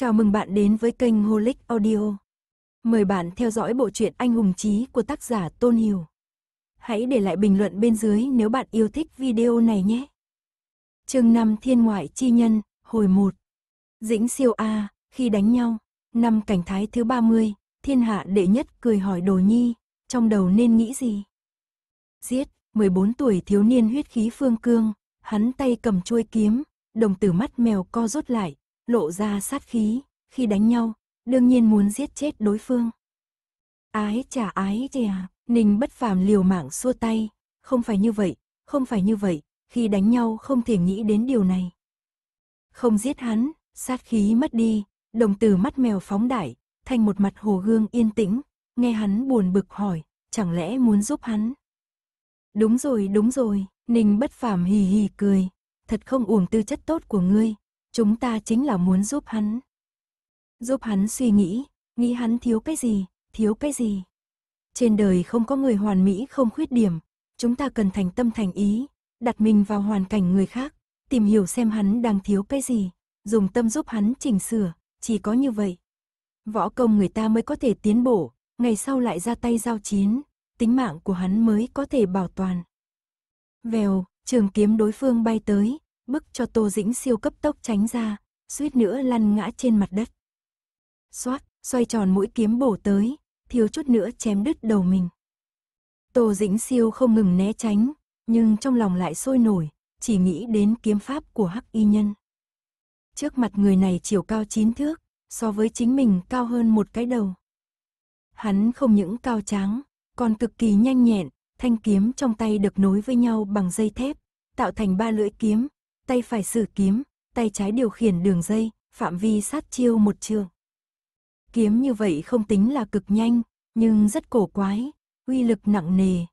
Chào mừng bạn đến với kênh Holic Audio. Mời bạn theo dõi bộ truyện Anh hùng chí của tác giả Tôn Hiểu. Hãy để lại bình luận bên dưới nếu bạn yêu thích video này nhé. Chương 5 Thiên ngoại chi nhân, hồi 1. Dĩnh siêu a, khi đánh nhau, năm cảnh thái thứ 30, thiên hạ đệ nhất cười hỏi Đồ Nhi, trong đầu nên nghĩ gì? Giết, 14 tuổi thiếu niên huyết khí phương cương, hắn tay cầm chuôi kiếm, đồng tử mắt mèo co rút lại, lộ ra sát khí, khi đánh nhau, đương nhiên muốn giết chết đối phương. Ái chả ái chè, Ninh bất phàm liều mạng xua tay, không phải như vậy, không phải như vậy, khi đánh nhau không thể nghĩ đến điều này. Không giết hắn, sát khí mất đi, đồng tử mắt mèo phóng đại, thành một mặt hồ gương yên tĩnh, nghe hắn buồn bực hỏi, chẳng lẽ muốn giúp hắn? Đúng rồi, đúng rồi, Ninh bất phàm hì hì cười, thật không uổng tư chất tốt của ngươi, Chúng ta chính là muốn giúp hắn. Giúp hắn suy nghĩ, nghĩ hắn thiếu cái gì, thiếu cái gì. Trên đời không có người hoàn mỹ không khuyết điểm, chúng ta cần thành tâm thành ý, đặt mình vào hoàn cảnh người khác, tìm hiểu xem hắn đang thiếu cái gì, dùng tâm giúp hắn chỉnh sửa, chỉ có như vậy. Võ công người ta mới có thể tiến bộ, ngày sau lại ra tay giao chiến, tính mạng của hắn mới có thể bảo toàn. Vèo, trường kiếm đối phương bay tới, mức cho Tô Dĩnh siêu cấp tốc tránh ra, suýt nữa lăn ngã trên mặt đất. Xoát, xoay tròn mũi kiếm bổ tới, thiếu chút nữa chém đứt đầu mình. Tô Dĩnh siêu không ngừng né tránh, nhưng trong lòng lại sôi nổi, chỉ nghĩ đến kiếm pháp của Hắc Y Nhân. Trước mặt người này chiều cao chín thước, so với chính mình cao hơn một cái đầu. Hắn không những cao tráng, còn cực kỳ nhanh nhẹn, thanh kiếm trong tay được nối với nhau bằng dây thép, tạo thành ba lưỡi kiếm, tay phải sử kiếm, tay trái điều khiển đường dây, phạm vi sát chiêu một trường. Kiếm như vậy không tính là cực nhanh, nhưng rất cổ quái, uy lực nặng nề,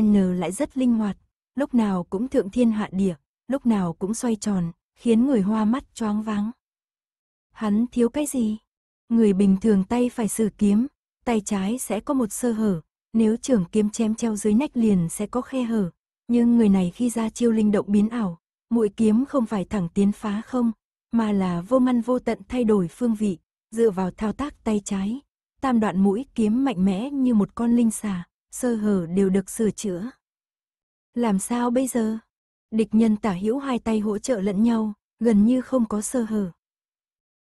N lại rất linh hoạt, lúc nào cũng thượng thiên hạ địa, lúc nào cũng xoay tròn, khiến người hoa mắt choáng váng. Hắn thiếu cái gì? Người bình thường tay phải sử kiếm, tay trái sẽ có một sơ hở, nếu trưởng kiếm chém treo dưới nách liền sẽ có khe hở, nhưng người này khi ra chiêu linh động biến ảo, mũi kiếm không phải thẳng tiến phá không, mà là vô ngăn vô tận thay đổi phương vị, dựa vào thao tác tay trái. Tam đoạn mũi kiếm mạnh mẽ như một con linh xà, sơ hở đều được sửa chữa. Làm sao bây giờ? Địch nhân tả hữu hai tay hỗ trợ lẫn nhau, gần như không có sơ hở.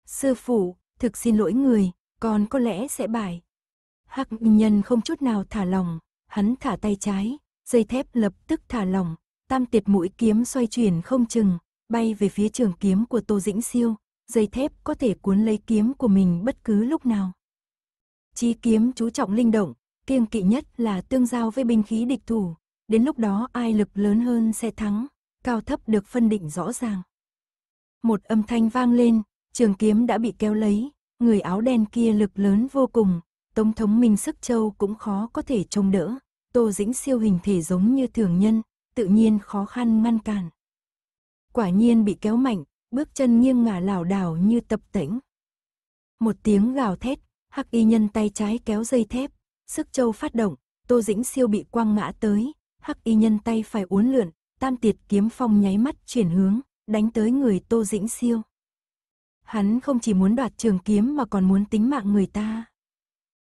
Sư phụ, thực xin lỗi người, con có lẽ sẽ bại Hắc nhân không chút nào thả lòng, hắn thả tay trái, dây thép lập tức thả lỏng, Tam tiệt mũi kiếm xoay chuyển không chừng, bay về phía trường kiếm của Tô Dĩnh Siêu, dây thép có thể cuốn lấy kiếm của mình bất cứ lúc nào. Chí kiếm chú trọng linh động, kiêng kỵ nhất là tương giao với binh khí địch thủ, đến lúc đó ai lực lớn hơn sẽ thắng, cao thấp được phân định rõ ràng. Một âm thanh vang lên, trường kiếm đã bị kéo lấy, người áo đen kia lực lớn vô cùng, Tổng thống Minh Sức Châu cũng khó có thể trông đỡ. Tô Dĩnh siêu hình thể giống như thường nhân, tự nhiên khó khăn ngăn cản. Quả nhiên bị kéo mạnh, bước chân nghiêng ngả lảo đảo như tập tĩnh Một tiếng gào thét, Hắc Y nhân tay trái kéo dây thép, sức châu phát động, Tô Dĩnh siêu bị quăng ngã tới, Hắc Y nhân tay phải uốn lượn, Tam Tiệt kiếm phong nháy mắt chuyển hướng, đánh tới người Tô Dĩnh siêu. Hắn không chỉ muốn đoạt trường kiếm mà còn muốn tính mạng người ta.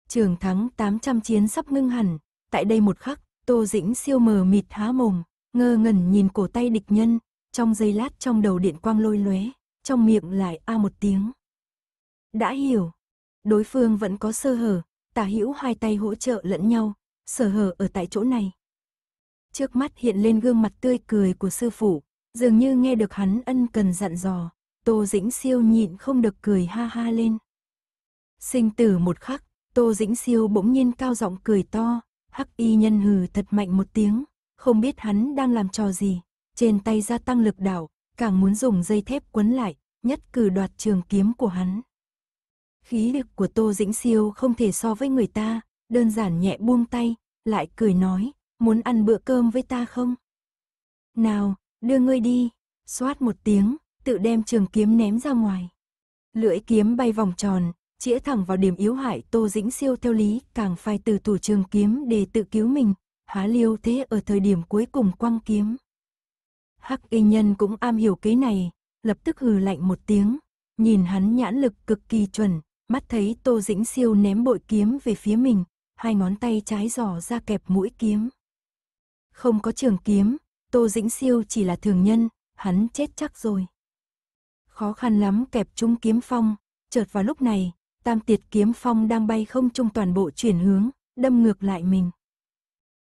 Trường thắng 800 chiến sắp ngưng hẳn, tại đây một khắc, Tô Dĩnh siêu mờ mịt há mồm, ngơ ngẩn nhìn cổ tay địch nhân, trong giây lát trong đầu điện quang lôi lóe, trong miệng lại a một tiếng. Đã hiểu, đối phương vẫn có sơ hở, tả hữu hai tay hỗ trợ lẫn nhau, sơ hở ở tại chỗ này. Trước mắt hiện lên gương mặt tươi cười của sư phụ, dường như nghe được hắn ân cần dặn dò, Tô Dĩnh siêu nhịn không được cười ha ha lên. Sinh tử một khắc, Tô Dĩnh siêu bỗng nhiên cao giọng cười to, Hắc y nhân hừ thật mạnh một tiếng, không biết hắn đang làm trò gì. Trên tay gia tăng lực đảo, càng muốn dùng dây thép quấn lại, nhất cử đoạt trường kiếm của hắn. Khí lực của Tô Dĩnh Siêu không thể so với người ta, đơn giản nhẹ buông tay, lại cười nói, muốn ăn bữa cơm với ta không? Nào, đưa ngươi đi, xoát một tiếng, tự đem trường kiếm ném ra ngoài. Lưỡi kiếm bay vòng tròn, chĩa thẳng vào điểm yếu hại Tô Dĩnh Siêu theo lý, càng phải từ thủ trường kiếm để tự cứu mình, hóa liêu thế ở thời điểm cuối cùng quăng kiếm. Hắc y nhân cũng am hiểu kế này, lập tức hừ lạnh một tiếng, nhìn hắn nhãn lực cực kỳ chuẩn, mắt thấy Tô Dĩnh Siêu ném bội kiếm về phía mình, hai ngón tay trái giò ra kẹp mũi kiếm. Không có trường kiếm, Tô Dĩnh Siêu chỉ là thường nhân, hắn chết chắc rồi. Khó khăn lắm kẹp trung kiếm phong, chợt vào lúc này, tam tiệt kiếm phong đang bay không trung toàn bộ chuyển hướng, đâm ngược lại mình.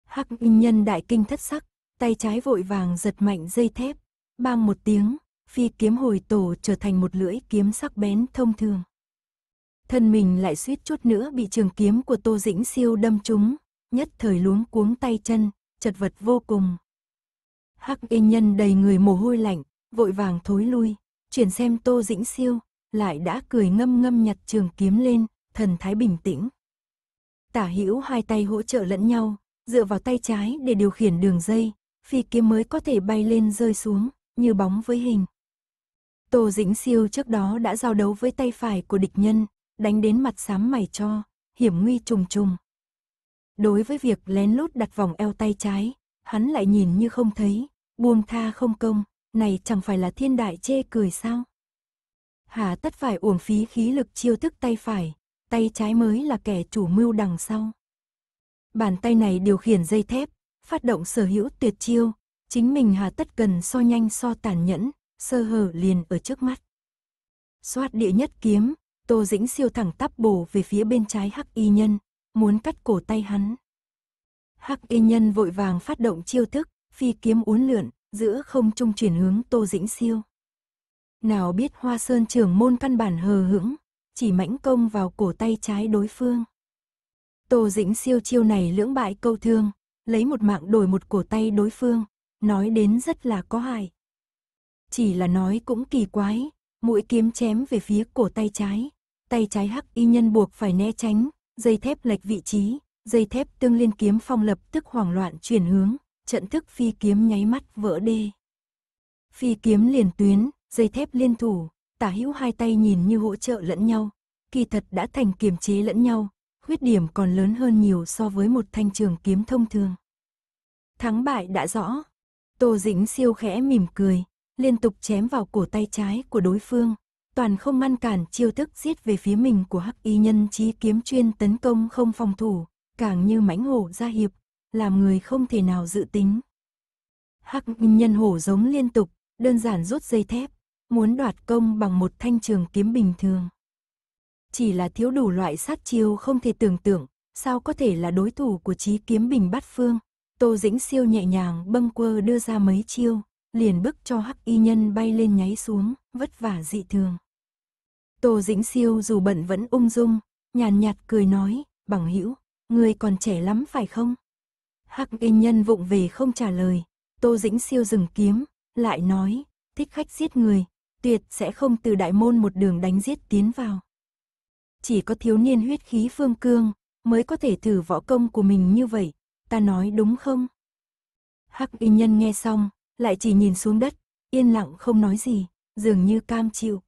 Hắc Minh Nhân đại kinh thất sắc, tay trái vội vàng giật mạnh dây thép, bang một tiếng, phi kiếm hồi tổ trở thành một lưỡi kiếm sắc bén thông thường. Thân mình lại suýt chút nữa bị trường kiếm của Tô Dĩnh siêu đâm trúng, nhất thời luống cuống tay chân, chật vật vô cùng. Hắc y nhân đầy người mồ hôi lạnh, vội vàng thối lui, chuyển xem Tô Dĩnh siêu, lại đã cười ngâm ngâm nhặt trường kiếm lên, thần thái bình tĩnh. Tả hữu hai tay hỗ trợ lẫn nhau, dựa vào tay trái để điều khiển đường dây, phi kiếm mới có thể bay lên rơi xuống, như bóng với hình. Tô Dĩnh Siêu trước đó đã giao đấu với tay phải của địch nhân, đánh đến mặt xám mày cho, hiểm nguy trùng trùng. Đối với việc lén lút đặt vòng eo tay trái, hắn lại nhìn như không thấy, buông tha không công, này chẳng phải là thiên đại chê cười sao? hà tất phải uổng phí khí lực chiêu thức tay phải, tay trái mới là kẻ chủ mưu đằng sau. Bàn tay này điều khiển dây thép, phát động sở hữu tuyệt chiêu, chính mình hà tất cần so nhanh so tàn nhẫn, sơ hở liền ở trước mắt. Xoát địa nhất kiếm, Tô Dĩnh siêu thẳng tắp bổ về phía bên trái Hắc Y Nhân, muốn cắt cổ tay hắn. Hắc Y Nhân vội vàng phát động chiêu thức, phi kiếm uốn lượn, giữa không trung chuyển hướng Tô Dĩnh siêu. Nào biết hoa sơn trưởng môn căn bản hờ hững, chỉ mãnh công vào cổ tay trái đối phương. Tô Dĩnh siêu chiêu này lưỡng bại câu thương, lấy một mạng đổi một cổ tay đối phương, nói đến rất là có hại. Chỉ là nói cũng kỳ quái, mũi kiếm chém về phía cổ tay trái, tay trái hắc y nhân buộc phải né tránh, dây thép lệch vị trí, dây thép tương liên kiếm phong lập tức hoảng loạn chuyển hướng, trận thức phi kiếm nháy mắt vỡ đê. Phi kiếm liền tuyến, dây thép liên thủ, tả hữu hai tay nhìn như hỗ trợ lẫn nhau, kỳ thật đã thành kiềm chế lẫn nhau, khuyết điểm còn lớn hơn nhiều so với một thanh trường kiếm thông thường. Thắng bại đã rõ, Tô Dĩnh siêu khẽ mỉm cười, liên tục chém vào cổ tay trái của đối phương, toàn không ngăn cản chiêu thức giết về phía mình của hắc y nhân chí kiếm chuyên tấn công không phòng thủ, càng như mãnh hổ ra hiệp, làm người không thể nào dự tính. Hắc nhân hổ giống liên tục, đơn giản rút dây thép, muốn đoạt công bằng một thanh trường kiếm bình thường. Chỉ là thiếu đủ loại sát chiêu không thể tưởng tượng, sao có thể là đối thủ của chí kiếm bình bát phương. Tô Dĩnh siêu nhẹ nhàng bâng quơ đưa ra mấy chiêu, liền bức cho hắc y nhân bay lên nháy xuống, vất vả dị thường. Tô Dĩnh siêu dù bận vẫn ung dung, nhàn nhạt cười nói, bằng hữu người còn trẻ lắm phải không? Hắc y nhân vụng về không trả lời, Tô Dĩnh siêu dừng kiếm, lại nói, thích khách giết người, tuyệt sẽ không từ đại môn một đường đánh giết tiến vào. Chỉ có thiếu niên huyết khí phương cương, mới có thể thử võ công của mình như vậy, ta nói đúng không? Hắc y nhân nghe xong, lại chỉ nhìn xuống đất, yên lặng không nói gì, dường như cam chịu.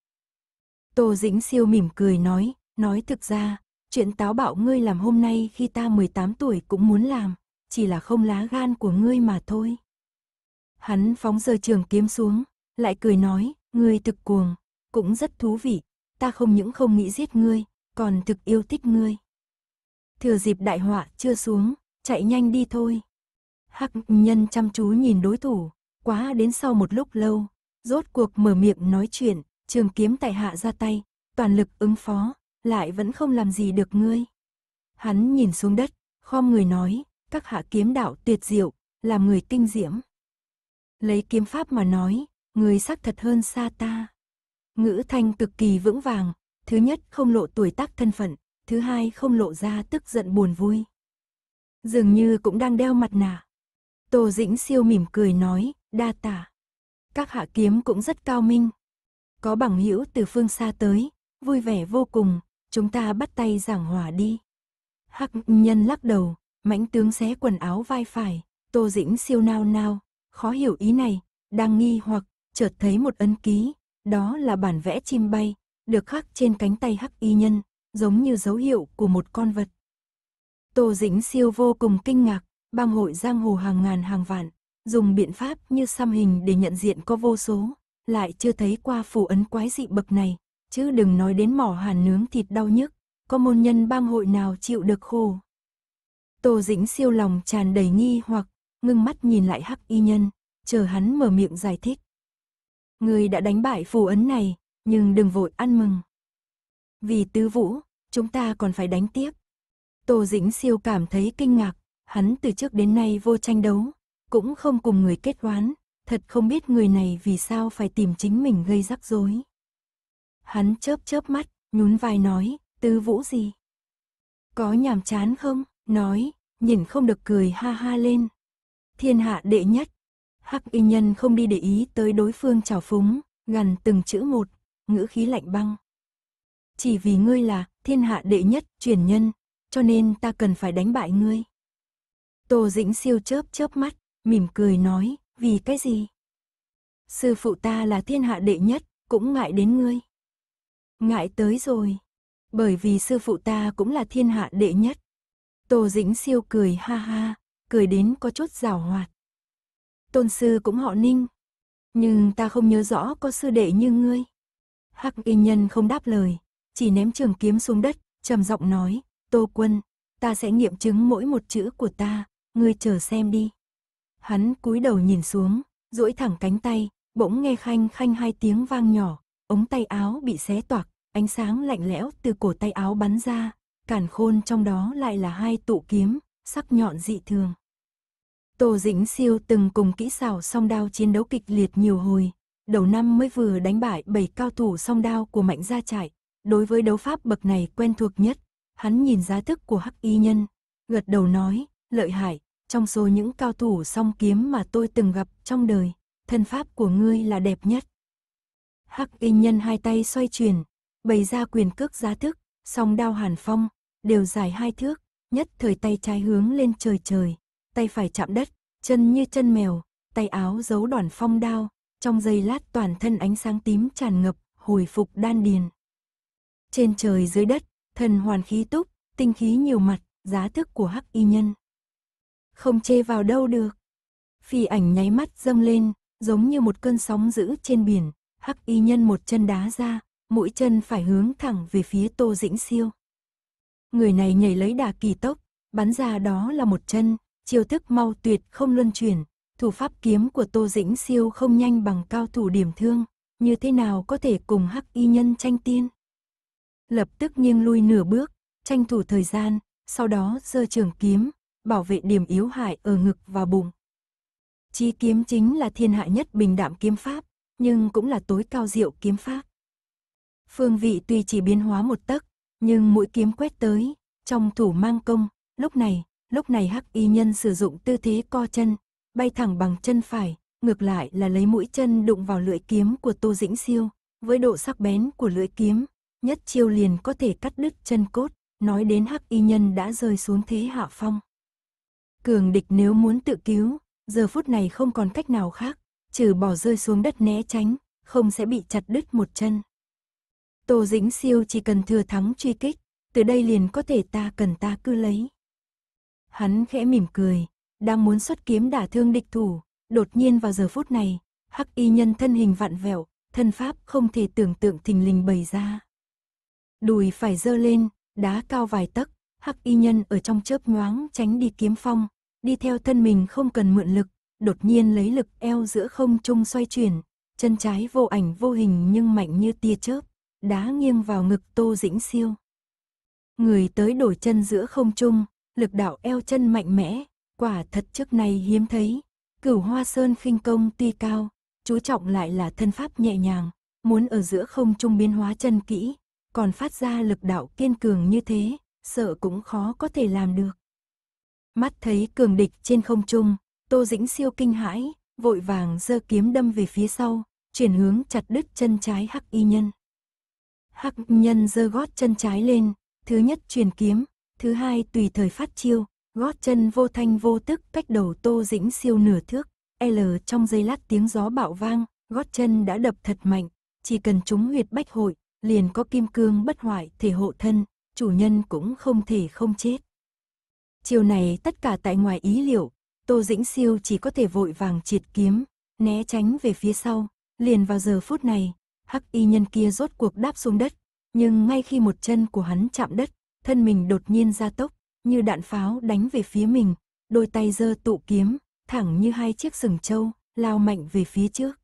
Tô Dĩnh siêu mỉm cười nói, nói thực ra, chuyện táo bạo ngươi làm hôm nay khi ta 18 tuổi cũng muốn làm, chỉ là không lá gan của ngươi mà thôi. Hắn phóng rơi trường kiếm xuống, lại cười nói, Ngươi thực cuồng, cũng rất thú vị, ta không những không nghĩ giết ngươi, còn thực yêu thích ngươi. Thừa dịp đại họa chưa xuống, chạy nhanh đi thôi. Hắc nhân chăm chú nhìn đối thủ, quá đến sau một lúc lâu, rốt cuộc mở miệng nói chuyện, trường kiếm tại hạ ra tay, toàn lực ứng phó, lại vẫn không làm gì được ngươi. Hắn nhìn xuống đất, khom người nói, các hạ kiếm đạo tuyệt diệu, làm người kinh diễm. Lấy kiếm pháp mà nói, người xác thật hơn xa ta. Ngữ thanh cực kỳ vững vàng, thứ nhất không lộ tuổi tác thân phận, thứ hai không lộ ra tức giận buồn vui. Dường như cũng đang đeo mặt nạ. Tô Dĩnh siêu mỉm cười nói, đa tả. Các hạ kiếm cũng rất cao minh. Có bằng hữu từ phương xa tới, vui vẻ vô cùng, chúng ta bắt tay giảng hòa đi. Hắc nhân lắc đầu, mãnh tướng xé quần áo vai phải, Tô Dĩnh siêu nao nao, khó hiểu ý này, đang nghi hoặc chợt thấy một ấn ký, đó là bản vẽ chim bay, được khắc trên cánh tay hắc y nhân, giống như dấu hiệu của một con vật. Tô Dĩnh siêu vô cùng kinh ngạc, bang hội giang hồ hàng ngàn hàng vạn, dùng biện pháp như xăm hình để nhận diện có vô số, lại chưa thấy qua phủ ấn quái dị bậc này, chứ đừng nói đến mỏ hàn nướng thịt đau nhức, có môn nhân bang hội nào chịu được khổ. Tô Dĩnh siêu lòng tràn đầy nghi hoặc, ngưng mắt nhìn lại hắc y nhân, chờ hắn mở miệng giải thích người đã đánh bại phù ấn này, nhưng đừng vội ăn mừng. Vì tứ vũ, chúng ta còn phải đánh tiếp. Tô Dĩnh siêu cảm thấy kinh ngạc, hắn từ trước đến nay vô tranh đấu, cũng không cùng người kết oán, thật không biết người này vì sao phải tìm chính mình gây rắc rối. Hắn chớp chớp mắt, nhún vai nói, tứ vũ gì? Có nhàm chán không? Nói, nhìn không được cười ha ha lên. Thiên hạ đệ nhất, Hắc y nhân không đi để ý tới đối phương trào phúng, gần từng chữ một, ngữ khí lạnh băng. Chỉ vì ngươi là thiên hạ đệ nhất truyền nhân, cho nên ta cần phải đánh bại ngươi. Tô Dĩnh siêu chớp chớp mắt, mỉm cười nói, vì cái gì? Sư phụ ta là thiên hạ đệ nhất, cũng ngại đến ngươi. Ngại tới rồi, bởi vì sư phụ ta cũng là thiên hạ đệ nhất. Tô Dĩnh siêu cười ha ha, cười đến có chút rào hoạt tôn sư cũng họ ninh. Nhưng ta không nhớ rõ có sư đệ như ngươi. Hắc y nhân không đáp lời, chỉ ném trường kiếm xuống đất, trầm giọng nói, Tô Quân, ta sẽ nghiệm chứng mỗi một chữ của ta, ngươi chờ xem đi. Hắn cúi đầu nhìn xuống, duỗi thẳng cánh tay, bỗng nghe khanh khanh hai tiếng vang nhỏ, ống tay áo bị xé toạc, ánh sáng lạnh lẽo từ cổ tay áo bắn ra, cản khôn trong đó lại là hai tụ kiếm, sắc nhọn dị thường. Tô Dĩnh Siêu từng cùng kỹ xảo song đao chiến đấu kịch liệt nhiều hồi, đầu năm mới vừa đánh bại bảy cao thủ song đao của Mạnh Gia Trại, đối với đấu pháp bậc này quen thuộc nhất, hắn nhìn giá thức của Hắc Y Nhân, gật đầu nói, lợi hại, trong số những cao thủ song kiếm mà tôi từng gặp trong đời, thân pháp của ngươi là đẹp nhất. Hắc Y Nhân hai tay xoay chuyển, bày ra quyền cước giá thức, song đao hàn phong, đều dài hai thước, nhất thời tay trái hướng lên trời trời, tay phải chạm đất, chân như chân mèo, tay áo giấu đoàn phong đao, trong giây lát toàn thân ánh sáng tím tràn ngập, hồi phục đan điền. Trên trời dưới đất, thần hoàn khí túc, tinh khí nhiều mặt, giá thức của hắc y nhân. Không chê vào đâu được. Phi ảnh nháy mắt dâng lên, giống như một cơn sóng dữ trên biển, hắc y nhân một chân đá ra, mũi chân phải hướng thẳng về phía Tô Dĩnh Siêu. Người này nhảy lấy đà kỳ tốc, bắn ra đó là một chân, chiêu thức mau tuyệt không luân chuyển, thủ pháp kiếm của Tô Dĩnh siêu không nhanh bằng cao thủ điểm thương, như thế nào có thể cùng hắc y nhân tranh tiên. Lập tức nghiêng lui nửa bước, tranh thủ thời gian, sau đó giơ trường kiếm, bảo vệ điểm yếu hại ở ngực và bụng. chi kiếm chính là thiên hạ nhất bình đạm kiếm pháp, nhưng cũng là tối cao diệu kiếm pháp. Phương vị tuy chỉ biến hóa một tấc, nhưng mũi kiếm quét tới, trong thủ mang công, lúc này, Lúc này hắc y nhân sử dụng tư thế co chân, bay thẳng bằng chân phải, ngược lại là lấy mũi chân đụng vào lưỡi kiếm của Tô Dĩnh Siêu. Với độ sắc bén của lưỡi kiếm, nhất chiêu liền có thể cắt đứt chân cốt, nói đến hắc y nhân đã rơi xuống thế hạ phong. Cường địch nếu muốn tự cứu, giờ phút này không còn cách nào khác, trừ bỏ rơi xuống đất né tránh, không sẽ bị chặt đứt một chân. Tô Dĩnh Siêu chỉ cần thừa thắng truy kích, từ đây liền có thể ta cần ta cứ lấy. Hắn khẽ mỉm cười, đang muốn xuất kiếm đả thương địch thủ, đột nhiên vào giờ phút này, hắc y nhân thân hình vặn vẹo, thân pháp không thể tưởng tượng thình lình bày ra. Đùi phải dơ lên, đá cao vài tấc, hắc y nhân ở trong chớp nhoáng tránh đi kiếm phong, đi theo thân mình không cần mượn lực, đột nhiên lấy lực eo giữa không trung xoay chuyển, chân trái vô ảnh vô hình nhưng mạnh như tia chớp, đá nghiêng vào ngực Tô Dĩnh Siêu. Người tới đổi chân giữa không trung, lực đạo eo chân mạnh mẽ, quả thật trước nay hiếm thấy. Cửu Hoa Sơn khinh công tuy cao, chú trọng lại là thân pháp nhẹ nhàng, muốn ở giữa không trung biến hóa chân kỹ, còn phát ra lực đạo kiên cường như thế, sợ cũng khó có thể làm được. Mắt thấy cường địch trên không trung, Tô Dĩnh siêu kinh hãi, vội vàng giơ kiếm đâm về phía sau, chuyển hướng chặt đứt chân trái Hắc Y Nhân. Hắc Nhân giơ gót chân trái lên, thứ nhất truyền kiếm, thứ hai tùy thời phát chiêu, gót chân vô thanh vô tức cách đầu Tô Dĩnh siêu nửa thước, L trong giây lát tiếng gió bạo vang, gót chân đã đập thật mạnh, chỉ cần chúng huyệt bách hội, liền có kim cương bất hoại thể hộ thân, chủ nhân cũng không thể không chết. Chiều này tất cả tại ngoài ý liệu, Tô Dĩnh siêu chỉ có thể vội vàng triệt kiếm, né tránh về phía sau, liền vào giờ phút này, hắc y nhân kia rốt cuộc đáp xuống đất, nhưng ngay khi một chân của hắn chạm đất, thân mình đột nhiên ra tốc, như đạn pháo đánh về phía mình, đôi tay giơ tụ kiếm, thẳng như hai chiếc sừng trâu, lao mạnh về phía trước.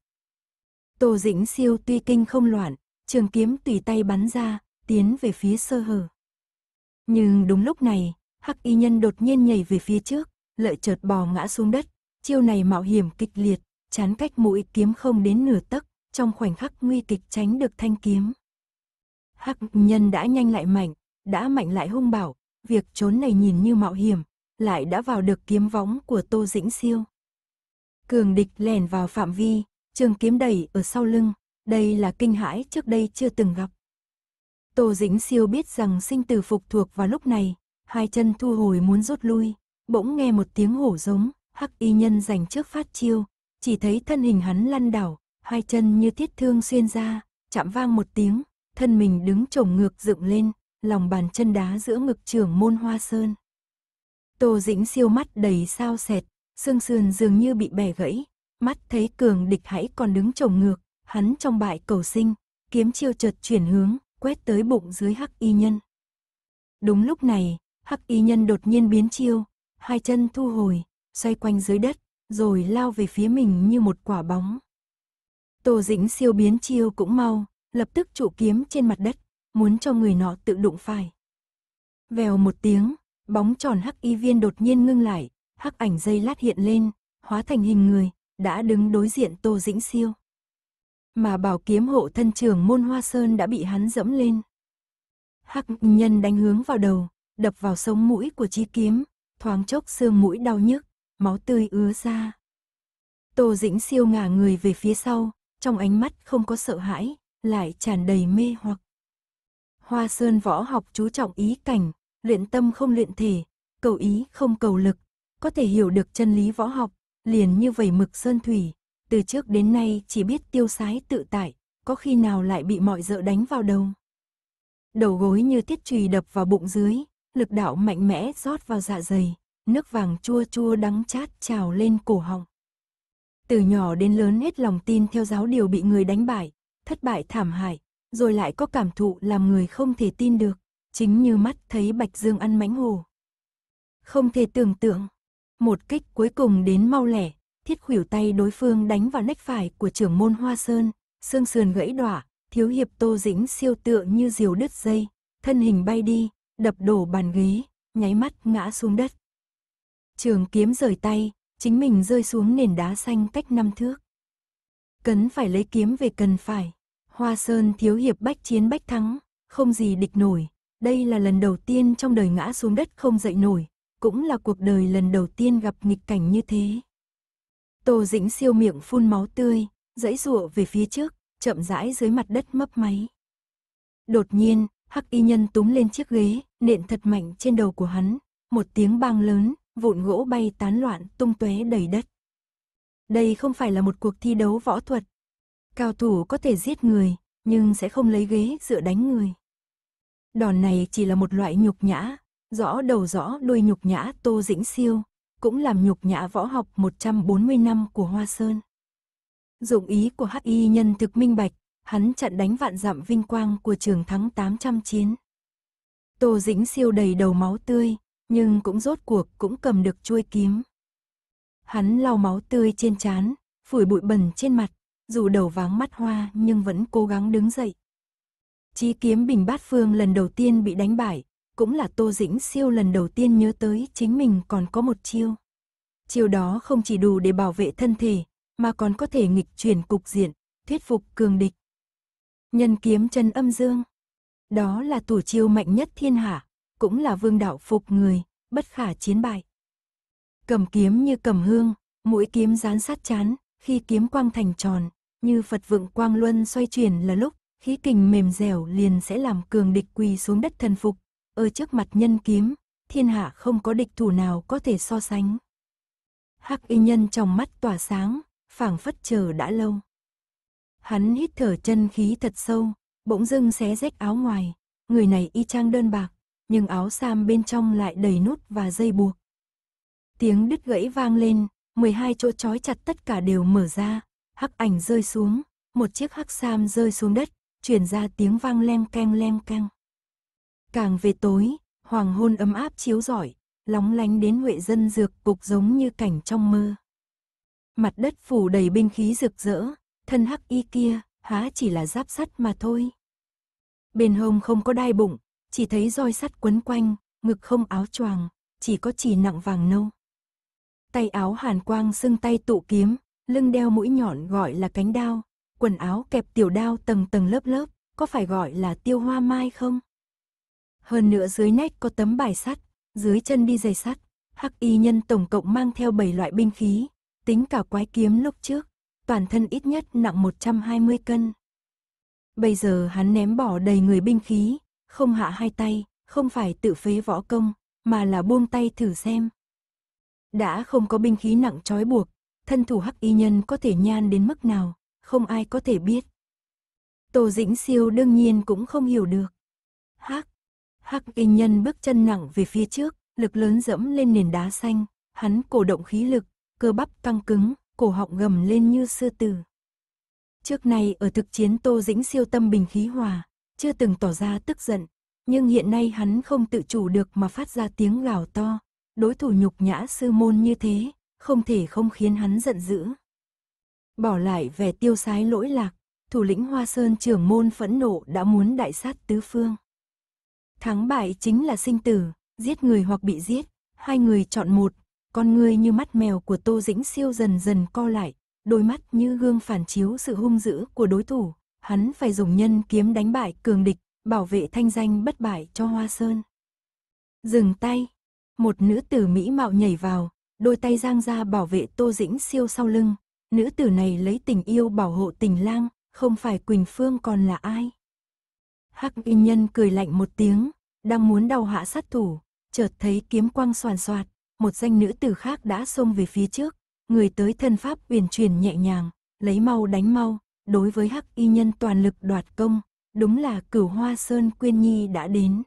Tô Dĩnh siêu tuy kinh không loạn, trường kiếm tùy tay bắn ra, tiến về phía sơ hở. Nhưng đúng lúc này, Hắc Y Nhân đột nhiên nhảy về phía trước, lợi chợt bò ngã xuống đất, chiêu này mạo hiểm kịch liệt, chán cách mũi kiếm không đến nửa tấc, trong khoảnh khắc nguy kịch tránh được thanh kiếm. Hắc Nhân đã nhanh lại mạnh, đã mạnh lại hung bảo, việc trốn này nhìn như mạo hiểm, lại đã vào được kiếm võng của Tô Dĩnh Siêu. Cường địch lèn vào phạm vi, trường kiếm đẩy ở sau lưng, đây là kinh hãi trước đây chưa từng gặp. Tô Dĩnh Siêu biết rằng sinh tử phục thuộc vào lúc này, hai chân thu hồi muốn rút lui, bỗng nghe một tiếng hổ giống, hắc y nhân giành trước phát chiêu, chỉ thấy thân hình hắn lăn đảo, hai chân như thiết thương xuyên ra, chạm vang một tiếng, thân mình đứng trồng ngược dựng lên, lòng bàn chân đá giữa ngực trưởng môn hoa sơn. Tô dĩnh siêu mắt đầy sao sẹt, xương sườn dường như bị bẻ gãy, mắt thấy cường địch hãy còn đứng trồng ngược, hắn trong bại cầu sinh, kiếm chiêu chợt chuyển hướng, quét tới bụng dưới hắc y nhân. Đúng lúc này, hắc y nhân đột nhiên biến chiêu, hai chân thu hồi, xoay quanh dưới đất, rồi lao về phía mình như một quả bóng. Tô dĩnh siêu biến chiêu cũng mau, lập tức trụ kiếm trên mặt đất muốn cho người nọ tự đụng phải. Vèo một tiếng, bóng tròn hắc y viên đột nhiên ngưng lại, hắc ảnh dây lát hiện lên, hóa thành hình người, đã đứng đối diện Tô Dĩnh Siêu. Mà bảo kiếm hộ thân trường môn Hoa Sơn đã bị hắn dẫm lên. Hắc nhân đánh hướng vào đầu, đập vào sống mũi của chi kiếm, thoáng chốc xương mũi đau nhức, máu tươi ứa ra. Tô Dĩnh Siêu ngả người về phía sau, trong ánh mắt không có sợ hãi, lại tràn đầy mê hoặc. Hoa Sơn võ học chú trọng ý cảnh, luyện tâm không luyện thể, cầu ý không cầu lực, có thể hiểu được chân lý võ học, liền như vẩy mực sơn thủy, từ trước đến nay chỉ biết tiêu sái tự tại, có khi nào lại bị mọi dợ đánh vào đầu. Đầu gối như tiết chùy đập vào bụng dưới, lực đạo mạnh mẽ rót vào dạ dày, nước vàng chua chua đắng chát trào lên cổ họng. Từ nhỏ đến lớn hết lòng tin theo giáo điều bị người đánh bại, thất bại thảm hại, rồi lại có cảm thụ làm người không thể tin được, chính như mắt thấy Bạch Dương ăn mãnh hổ. Không thể tưởng tượng, một kích cuối cùng đến mau lẻ, thiết khuỷu tay đối phương đánh vào nách phải của trưởng môn Hoa Sơn, xương sườn gãy đọa, thiếu hiệp Tô Dĩnh siêu tựa như diều đứt dây, thân hình bay đi, đập đổ bàn ghế, nháy mắt ngã xuống đất. Trường kiếm rời tay, chính mình rơi xuống nền đá xanh cách năm thước. Cấn phải lấy kiếm về cần phải. Hoa Sơn thiếu hiệp bách chiến bách thắng, không gì địch nổi. Đây là lần đầu tiên trong đời ngã xuống đất không dậy nổi, cũng là cuộc đời lần đầu tiên gặp nghịch cảnh như thế. Tô Dĩnh siêu miệng phun máu tươi, dãy rụa về phía trước, chậm rãi dưới mặt đất mấp máy. Đột nhiên, Hắc Y Nhân túm lên chiếc ghế, nện thật mạnh trên đầu của hắn, một tiếng bang lớn, vụn gỗ bay tán loạn tung tóe đầy đất. Đây không phải là một cuộc thi đấu võ thuật, Cao thủ có thể giết người, nhưng sẽ không lấy ghế dựa đánh người. Đòn này chỉ là một loại nhục nhã, rõ đầu rõ đuôi nhục nhã Tô Dĩnh Siêu, cũng làm nhục nhã võ học 140 năm của Hoa Sơn. Dụng ý của Hắc Y nhân thực minh bạch, hắn chặn đánh vạn dặm vinh quang của trường thắng 800 chiến. Tô Dĩnh Siêu đầy đầu máu tươi, nhưng cũng rốt cuộc cũng cầm được chuôi kiếm. Hắn lau máu tươi trên trán, phủi bụi bẩn trên mặt, dù đầu váng mắt hoa nhưng vẫn cố gắng đứng dậy. Chí kiếm bình bát phương lần đầu tiên bị đánh bại, cũng là Tô Dĩnh siêu lần đầu tiên nhớ tới chính mình còn có một chiêu. Chiêu đó không chỉ đủ để bảo vệ thân thể, mà còn có thể nghịch chuyển cục diện, thuyết phục cường địch. Nhân kiếm chân âm dương. Đó là thủ chiêu mạnh nhất thiên hạ, cũng là vương đạo phục người, bất khả chiến bại. Cầm kiếm như cầm hương, mũi kiếm dán sát chán, khi kiếm quang thành tròn, như Phật vượng quang luân xoay chuyển là lúc, khí kình mềm dẻo liền sẽ làm cường địch quỳ xuống đất thần phục. Ở trước mặt nhân kiếm, thiên hạ không có địch thủ nào có thể so sánh. Hắc y nhân trong mắt tỏa sáng, phảng phất chờ đã lâu. Hắn hít thở chân khí thật sâu, bỗng dưng xé rách áo ngoài, người này y trang đơn bạc, nhưng áo sam bên trong lại đầy nút và dây buộc. Tiếng đứt gãy vang lên, 12 chỗ trói chặt tất cả đều mở ra, hắc ảnh rơi xuống, một chiếc hắc sam rơi xuống đất, truyền ra tiếng vang leng keng leng keng. Càng về tối, hoàng hôn ấm áp chiếu rọi, lóng lánh đến huệ dân dược cục giống như cảnh trong mơ. Mặt đất phủ đầy binh khí rực rỡ, thân hắc y kia, há chỉ là giáp sắt mà thôi. Bên hông không có đai bụng, chỉ thấy roi sắt quấn quanh, ngực không áo choàng, chỉ có chỉ nặng vàng nâu. Tay áo hàn quang xưng tay tụ kiếm, lưng đeo mũi nhọn gọi là cánh đao, quần áo kẹp tiểu đao tầng tầng lớp lớp, có phải gọi là tiêu hoa mai không? Hơn nữa dưới nách có tấm bài sắt, dưới chân đi giày sắt, hắc y nhân tổng cộng mang theo 7 loại binh khí, tính cả quái kiếm lúc trước, toàn thân ít nhất nặng 120 cân. Bây giờ hắn ném bỏ đầy người binh khí, không hạ hai tay, không phải tự phế võ công, mà là buông tay thử xem. Đã không có binh khí nặng trói buộc, thân thủ hắc y nhân có thể nhan đến mức nào, không ai có thể biết. Tô Dĩnh Siêu đương nhiên cũng không hiểu được. Hắc, hắc y nhân bước chân nặng về phía trước, lực lớn dẫm lên nền đá xanh, hắn cổ động khí lực, cơ bắp căng cứng, cổ họng gầm lên như sư tử. Trước này ở thực chiến Tô Dĩnh Siêu tâm bình khí hòa, chưa từng tỏ ra tức giận, nhưng hiện nay hắn không tự chủ được mà phát ra tiếng gào to, đối thủ nhục nhã sư môn như thế, không thể không khiến hắn giận dữ. Bỏ lại vẻ tiêu sái lỗi lạc, thủ lĩnh Hoa Sơn trưởng môn phẫn nộ đã muốn đại sát tứ phương. Thắng bại chính là sinh tử, giết người hoặc bị giết, hai người chọn một, con người như mắt mèo của Tô Dĩnh siêu dần dần co lại, đôi mắt như gương phản chiếu sự hung dữ của đối thủ, hắn phải dùng nhân kiếm đánh bại cường địch, bảo vệ thanh danh bất bại cho Hoa Sơn. Dừng tay, một nữ tử mỹ mạo nhảy vào, đôi tay giang ra bảo vệ Tô Dĩnh siêu sau lưng. Nữ tử này lấy tình yêu bảo hộ tình lang, không phải Quỳnh Phương còn là ai. Hắc y nhân cười lạnh một tiếng, đang muốn đau hạ sát thủ, chợt thấy kiếm quang soàn soạt, một danh nữ tử khác đã xông về phía trước, người tới thân pháp uyển chuyển nhẹ nhàng, lấy mau đánh mau, đối với hắc y nhân toàn lực đoạt công, đúng là cửu hoa sơn quyên nhi đã đến.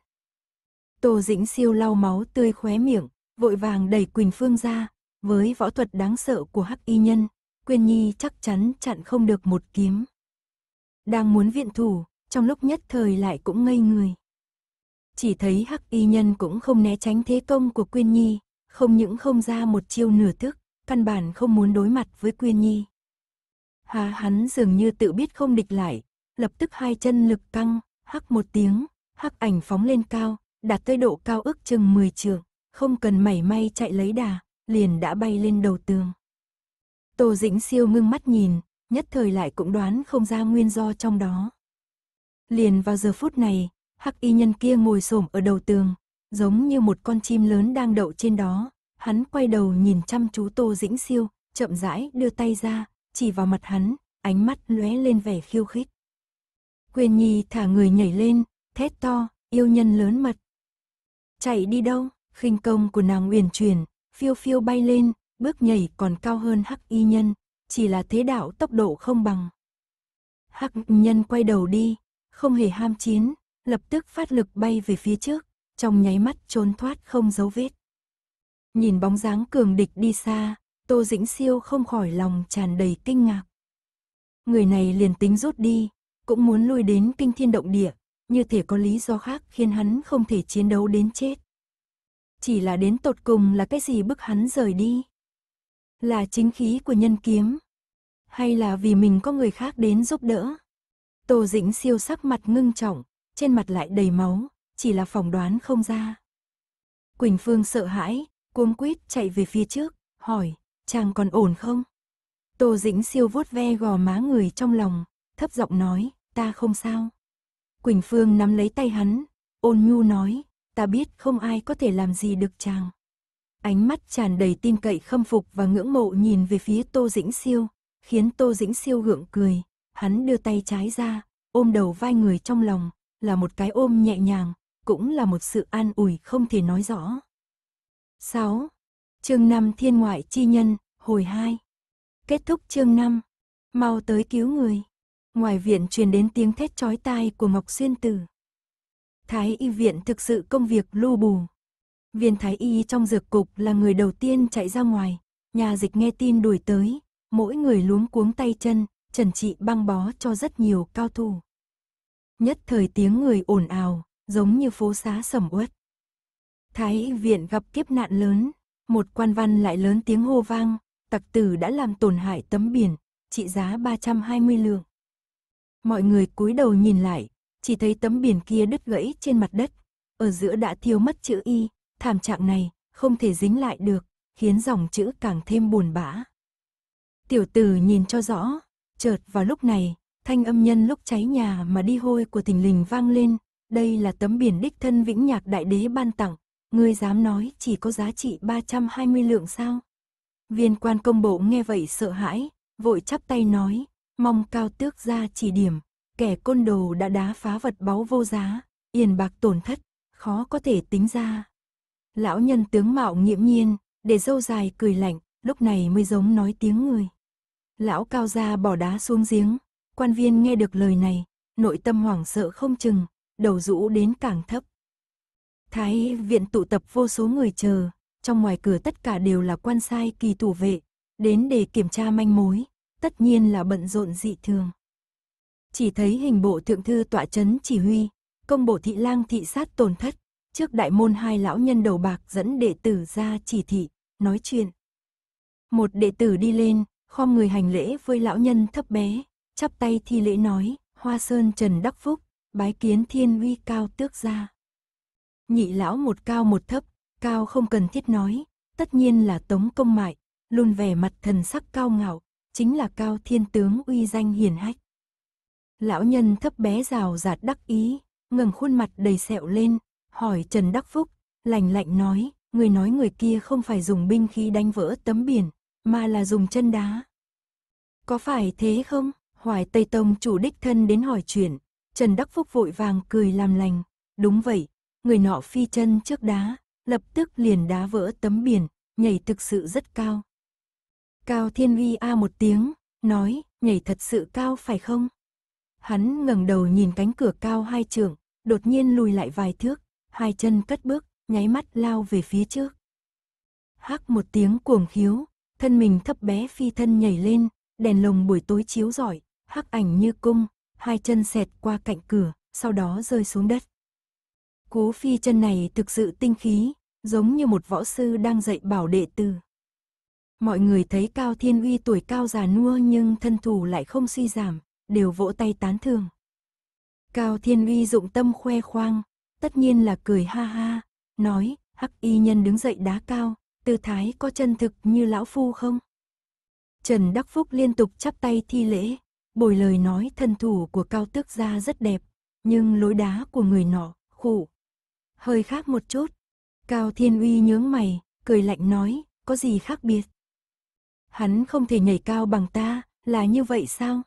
Tô dĩnh siêu lau máu tươi khóe miệng, vội vàng đẩy Quỳnh Phương ra, với võ thuật đáng sợ của Hắc Y Nhân, Quyên Nhi chắc chắn chặn không được một kiếm. Đang muốn viện thủ, trong lúc nhất thời lại cũng ngây người. Chỉ thấy Hắc Y Nhân cũng không né tránh thế công của Quyên Nhi, không những không ra một chiêu nửa thức căn bản không muốn đối mặt với Quyên Nhi. Hà hắn dường như tự biết không địch lại, lập tức hai chân lực căng, hắc một tiếng, hắc ảnh phóng lên cao, đạt tới độ cao ước chừng 10 trường không cần mảy may chạy lấy đà, liền đã bay lên đầu tường. Tô Dĩnh siêu ngưng mắt nhìn, nhất thời lại cũng đoán không ra nguyên do trong đó. Liền vào giờ phút này, hắc y nhân kia ngồi xổm ở đầu tường, giống như một con chim lớn đang đậu trên đó, hắn quay đầu nhìn chăm chú Tô Dĩnh siêu, chậm rãi đưa tay ra, chỉ vào mặt hắn, ánh mắt lóe lên vẻ khiêu khích. Quyền Nhi thả người nhảy lên, thét to, yêu nhân lớn mật. Chạy đi đâu? khinh công của nàng uyển chuyển, phiêu phiêu bay lên, bước nhảy còn cao hơn hắc y nhân, chỉ là thế đạo tốc độ không bằng. Hắc nhân quay đầu đi, không hề ham chiến, lập tức phát lực bay về phía trước, trong nháy mắt trốn thoát không dấu vết. Nhìn bóng dáng cường địch đi xa, Tô Dĩnh Siêu không khỏi lòng tràn đầy kinh ngạc. Người này liền tính rút đi, cũng muốn lui đến kinh thiên động địa, như thể có lý do khác khiến hắn không thể chiến đấu đến chết chỉ là đến tột cùng là cái gì bức hắn rời đi? Là chính khí của nhân kiếm? Hay là vì mình có người khác đến giúp đỡ? Tô Dĩnh siêu sắc mặt ngưng trọng, trên mặt lại đầy máu, chỉ là phỏng đoán không ra. Quỳnh Phương sợ hãi, cuống quýt chạy về phía trước, hỏi, chàng còn ổn không? Tô Dĩnh siêu vuốt ve gò má người trong lòng, thấp giọng nói, ta không sao. Quỳnh Phương nắm lấy tay hắn, ôn nhu nói, ta biết không ai có thể làm gì được chàng. Ánh mắt tràn đầy tin cậy khâm phục và ngưỡng mộ nhìn về phía Tô Dĩnh Siêu, khiến Tô Dĩnh Siêu gượng cười, hắn đưa tay trái ra, ôm đầu vai người trong lòng, là một cái ôm nhẹ nhàng, cũng là một sự an ủi không thể nói rõ. 6. Chương 5 Thiên ngoại chi nhân, hồi 2. Kết thúc chương 5. Mau tới cứu người. Ngoài viện truyền đến tiếng thét chói tai của Ngọc Xuyên Tử. Thái y viện thực sự công việc lu bù. Viên thái y trong dược cục là người đầu tiên chạy ra ngoài, nhà dịch nghe tin đuổi tới, mỗi người luống cuống tay chân, trần trị băng bó cho rất nhiều cao thủ. Nhất thời tiếng người ồn ào, giống như phố xá sầm uất. Thái y viện gặp kiếp nạn lớn, một quan văn lại lớn tiếng hô vang, tặc tử đã làm tổn hại tấm biển, trị giá 320 lượng. Mọi người cúi đầu nhìn lại, chỉ thấy tấm biển kia đứt gãy trên mặt đất, ở giữa đã thiêu mất chữ Y, thảm trạng này không thể dính lại được, khiến dòng chữ càng thêm buồn bã. Tiểu tử nhìn cho rõ, chợt vào lúc này, thanh âm nhân lúc cháy nhà mà đi hôi của thình lình vang lên, đây là tấm biển đích thân vĩnh nhạc đại đế ban tặng, ngươi dám nói chỉ có giá trị 320 lượng sao? Viên quan công bộ nghe vậy sợ hãi, vội chắp tay nói, mong cao tước ra chỉ điểm kẻ côn đồ đã đá phá vật báu vô giá, tiền bạc tổn thất, khó có thể tính ra. Lão nhân tướng mạo nghiễm nhiên, để dâu dài cười lạnh, lúc này mới giống nói tiếng người. Lão cao gia bỏ đá xuống giếng, quan viên nghe được lời này, nội tâm hoảng sợ không chừng, đầu rũ đến càng thấp. Thái viện tụ tập vô số người chờ, trong ngoài cửa tất cả đều là quan sai kỳ thủ vệ, đến để kiểm tra manh mối, tất nhiên là bận rộn dị thường chỉ thấy hình bộ thượng thư tọa chấn chỉ huy, công bộ thị lang thị sát tổn thất, trước đại môn hai lão nhân đầu bạc dẫn đệ tử ra chỉ thị, nói chuyện. Một đệ tử đi lên, khom người hành lễ với lão nhân thấp bé, chắp tay thi lễ nói, Hoa Sơn Trần Đắc Phúc, bái kiến thiên uy cao tước ra. Nhị lão một cao một thấp, cao không cần thiết nói, tất nhiên là tống công mại, luôn vẻ mặt thần sắc cao ngạo, chính là cao thiên tướng uy danh hiền hách. Lão nhân thấp bé rào rạt đắc ý, ngẩng khuôn mặt đầy sẹo lên, hỏi Trần Đắc Phúc, lành lạnh nói, người nói người kia không phải dùng binh khí đánh vỡ tấm biển, mà là dùng chân đá. Có phải thế không? Hoài Tây Tông chủ đích thân đến hỏi chuyện, Trần Đắc Phúc vội vàng cười làm lành, đúng vậy, người nọ phi chân trước đá, lập tức liền đá vỡ tấm biển, nhảy thực sự rất cao. Cao Thiên Vi a một tiếng, nói, nhảy thật sự cao phải không? Hắn ngẩng đầu nhìn cánh cửa cao hai trượng, đột nhiên lùi lại vài thước, hai chân cất bước, nháy mắt lao về phía trước. Hắc một tiếng cuồng khiếu, thân mình thấp bé phi thân nhảy lên, đèn lồng buổi tối chiếu rọi, hắc ảnh như cung, hai chân xẹt qua cạnh cửa, sau đó rơi xuống đất. Cố phi chân này thực sự tinh khí, giống như một võ sư đang dạy bảo đệ tử. Mọi người thấy Cao Thiên Uy tuổi cao già nua nhưng thân thủ lại không suy giảm, đều vỗ tay tán thưởng. Cao Thiên Uy dụng tâm khoe khoang, tất nhiên là cười ha ha, nói, hắc y nhân đứng dậy đá cao, tư thái có chân thực như lão phu không? Trần Đắc Phúc liên tục chắp tay thi lễ, bồi lời nói thân thủ của cao tước gia rất đẹp, nhưng lối đá của người nọ, khủ. Hơi khác một chút, Cao Thiên Uy nhướng mày, cười lạnh nói, có gì khác biệt? Hắn không thể nhảy cao bằng ta, là như vậy sao?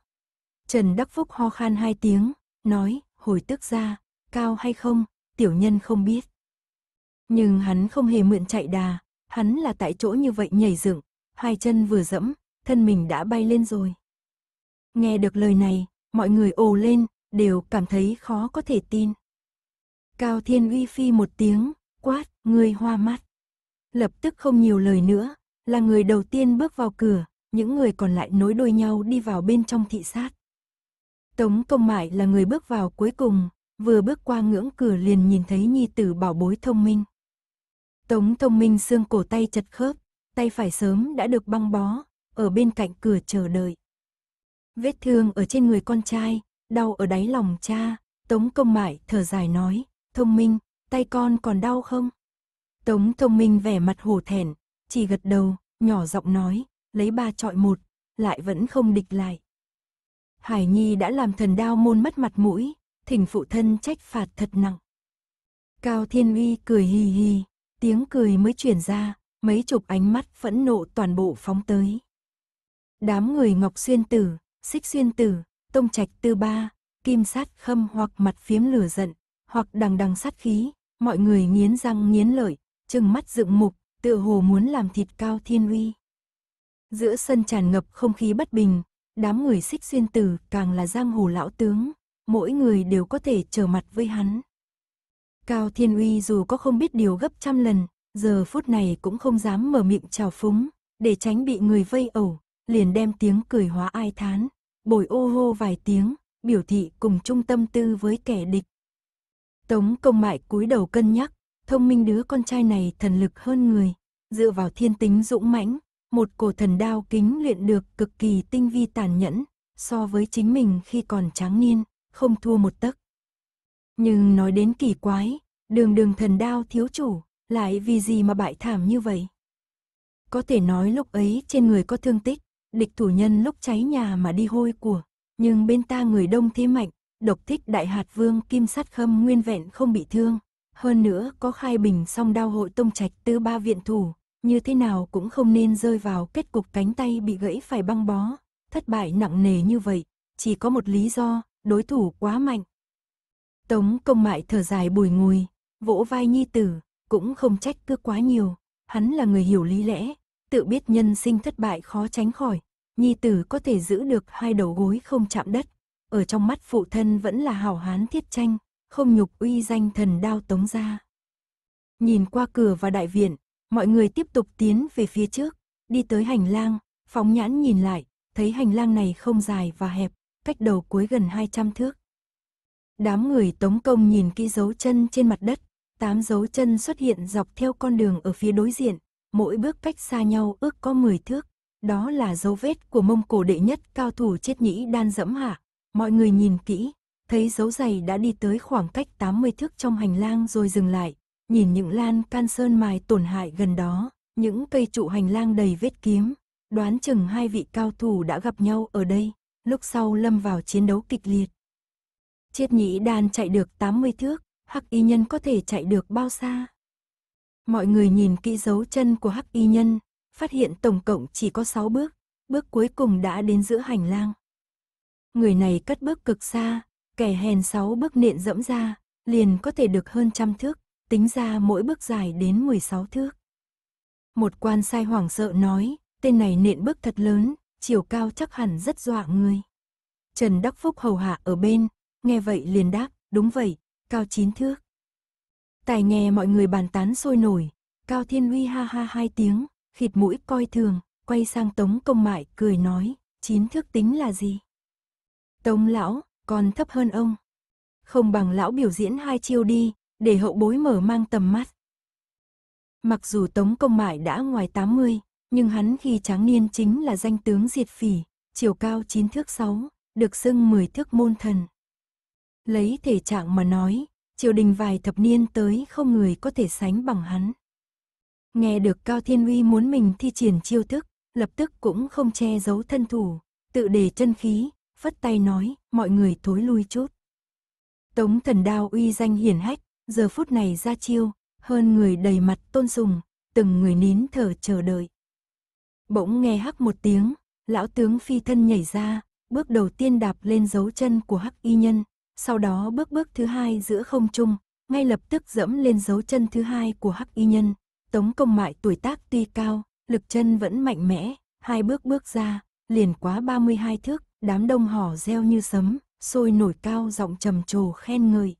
Trần Đắc Phúc ho khan hai tiếng, nói, hồi tức ra, cao hay không, tiểu nhân không biết. Nhưng hắn không hề mượn chạy đà, hắn là tại chỗ như vậy nhảy dựng, hai chân vừa dẫm, thân mình đã bay lên rồi. Nghe được lời này, mọi người ồ lên, đều cảm thấy khó có thể tin. Cao Thiên Uy phi một tiếng, quát, người hoa mắt. Lập tức không nhiều lời nữa, là người đầu tiên bước vào cửa, những người còn lại nối đuôi nhau đi vào bên trong thị sát. Tống Công Mại là người bước vào cuối cùng, vừa bước qua ngưỡng cửa liền nhìn thấy nhi tử bảo bối thông minh. Tống thông minh xương cổ tay chật khớp, tay phải sớm đã được băng bó, ở bên cạnh cửa chờ đợi. Vết thương ở trên người con trai, đau ở đáy lòng cha, Tống công mại thở dài nói, thông minh, tay con còn đau không? Tống thông minh vẻ mặt hổ thẹn, chỉ gật đầu, nhỏ giọng nói, lấy ba trọi một, lại vẫn không địch lại. Hải Nhi đã làm thần đao môn mất mặt mũi, thỉnh phụ thân trách phạt thật nặng. Cao Thiên Uy cười hì hì, tiếng cười mới chuyển ra, mấy chục ánh mắt phẫn nộ toàn bộ phóng tới. Đám người Ngọc Xuyên Tử, Xích Xuyên Tử, Tông Trạch Tư Ba, Kim Sát Khâm hoặc mặt phiếm lửa giận, hoặc đằng đằng sát khí, mọi người nghiến răng nghiến lợi, trừng mắt dựng mục, tựa hồ muốn làm thịt Cao Thiên Uy. Giữa sân tràn ngập không khí bất bình, Đám người xích xuyên tử càng là giang hồ lão tướng, mỗi người đều có thể trở mặt với hắn. Cao Thiên Uy dù có không biết điều gấp trăm lần, giờ phút này cũng không dám mở miệng chào phúng, để tránh bị người vây ẩu, liền đem tiếng cười hóa ai thán, bồi ô hô vài tiếng, biểu thị cùng trung tâm tư với kẻ địch. Tống công mại cúi đầu cân nhắc, thông minh đứa con trai này thần lực hơn người, dựa vào thiên tính dũng mãnh, một cổ thần đao kính luyện được cực kỳ tinh vi tàn nhẫn, so với chính mình khi còn tráng niên, không thua một tấc. Nhưng nói đến kỳ quái, đường đường thần đao thiếu chủ, lại vì gì mà bại thảm như vậy? Có thể nói lúc ấy trên người có thương tích, địch thủ nhân lúc cháy nhà mà đi hôi của, nhưng bên ta người đông thế mạnh, độc thích đại hạt vương kim sát khâm nguyên vẹn không bị thương, hơn nữa có khai bình song đao hội tông trạch tư ba viện thủ, như thế nào cũng không nên rơi vào kết cục cánh tay bị gãy phải băng bó. Thất bại nặng nề như vậy, chỉ có một lý do, đối thủ quá mạnh. Tống công mại thở dài bùi ngùi, vỗ vai nhi tử, cũng không trách cứ quá nhiều. Hắn là người hiểu lý lẽ, tự biết nhân sinh thất bại khó tránh khỏi. Nhi tử có thể giữ được hai đầu gối không chạm đất. Ở trong mắt phụ thân vẫn là hảo hán thiết tranh, không nhục uy danh thần đao tống ra. Nhìn qua cửa và đại viện, mọi người tiếp tục tiến về phía trước, đi tới hành lang, phóng nhãn nhìn lại, thấy hành lang này không dài và hẹp, cách đầu cuối gần 200 thước. Đám người tống công nhìn kỹ dấu chân trên mặt đất, tám dấu chân xuất hiện dọc theo con đường ở phía đối diện, mỗi bước cách xa nhau ước có 10 thước. Đó là dấu vết của mông cổ đệ nhất cao thủ chết nhĩ đan dẫm hạ. Mọi người nhìn kỹ, thấy dấu giày đã đi tới khoảng cách 80 thước trong hành lang rồi dừng lại, nhìn những lan can sơn mài tổn hại gần đó, những cây trụ hành lang đầy vết kiếm, đoán chừng hai vị cao thủ đã gặp nhau ở đây, lúc sau lâm vào chiến đấu kịch liệt. Chiết nhĩ đan chạy được 80 thước, hắc y nhân có thể chạy được bao xa? Mọi người nhìn kỹ dấu chân của hắc y nhân, phát hiện tổng cộng chỉ có 6 bước, bước cuối cùng đã đến giữa hành lang. Người này cất bước cực xa, kẻ hèn 6 bước nện dẫm ra, liền có thể được hơn trăm thước, tính ra mỗi bước dài đến 16 thước. Một quan sai hoảng sợ nói, tên này nện bước thật lớn, chiều cao chắc hẳn rất dọa người. Trần Đắc Phúc hầu hạ ở bên, nghe vậy liền đáp, đúng vậy, cao 9 thước. Tài nghe mọi người bàn tán sôi nổi, Cao Thiên Uy ha ha hai tiếng, khịt mũi coi thường, quay sang Tống Công Mại cười nói, chín thước tính là gì? Tống lão, còn thấp hơn ông. Không bằng lão biểu diễn hai chiêu đi, để hậu bối mở mang tầm mắt. Mặc dù Tống Công Mại đã ngoài 80, nhưng hắn khi tráng niên chính là danh tướng diệt phỉ, chiều cao 9 thước 6, được xưng 10 thước môn thần. Lấy thể trạng mà nói, triều đình vài thập niên tới không người có thể sánh bằng hắn. Nghe được Cao Thiên Uy muốn mình thi triển chiêu thức, lập tức cũng không che giấu thân thủ, tự đề chân khí, phất tay nói, mọi người thối lui chút. Tống thần đao uy danh hiển hách, giờ phút này ra chiêu, hơn người đầy mặt tôn sùng, từng người nín thở chờ đợi. Bỗng nghe hắc một tiếng, lão tướng phi thân nhảy ra, bước đầu tiên đạp lên dấu chân của hắc y nhân, sau đó bước bước thứ hai giữa không trung, ngay lập tức dẫm lên dấu chân thứ hai của hắc y nhân. Tống công mại tuổi tác tuy cao, lực chân vẫn mạnh mẽ, hai bước bước ra, liền quá 32 thước, đám đông hò reo như sấm, sôi nổi cao giọng trầm trồ khen người.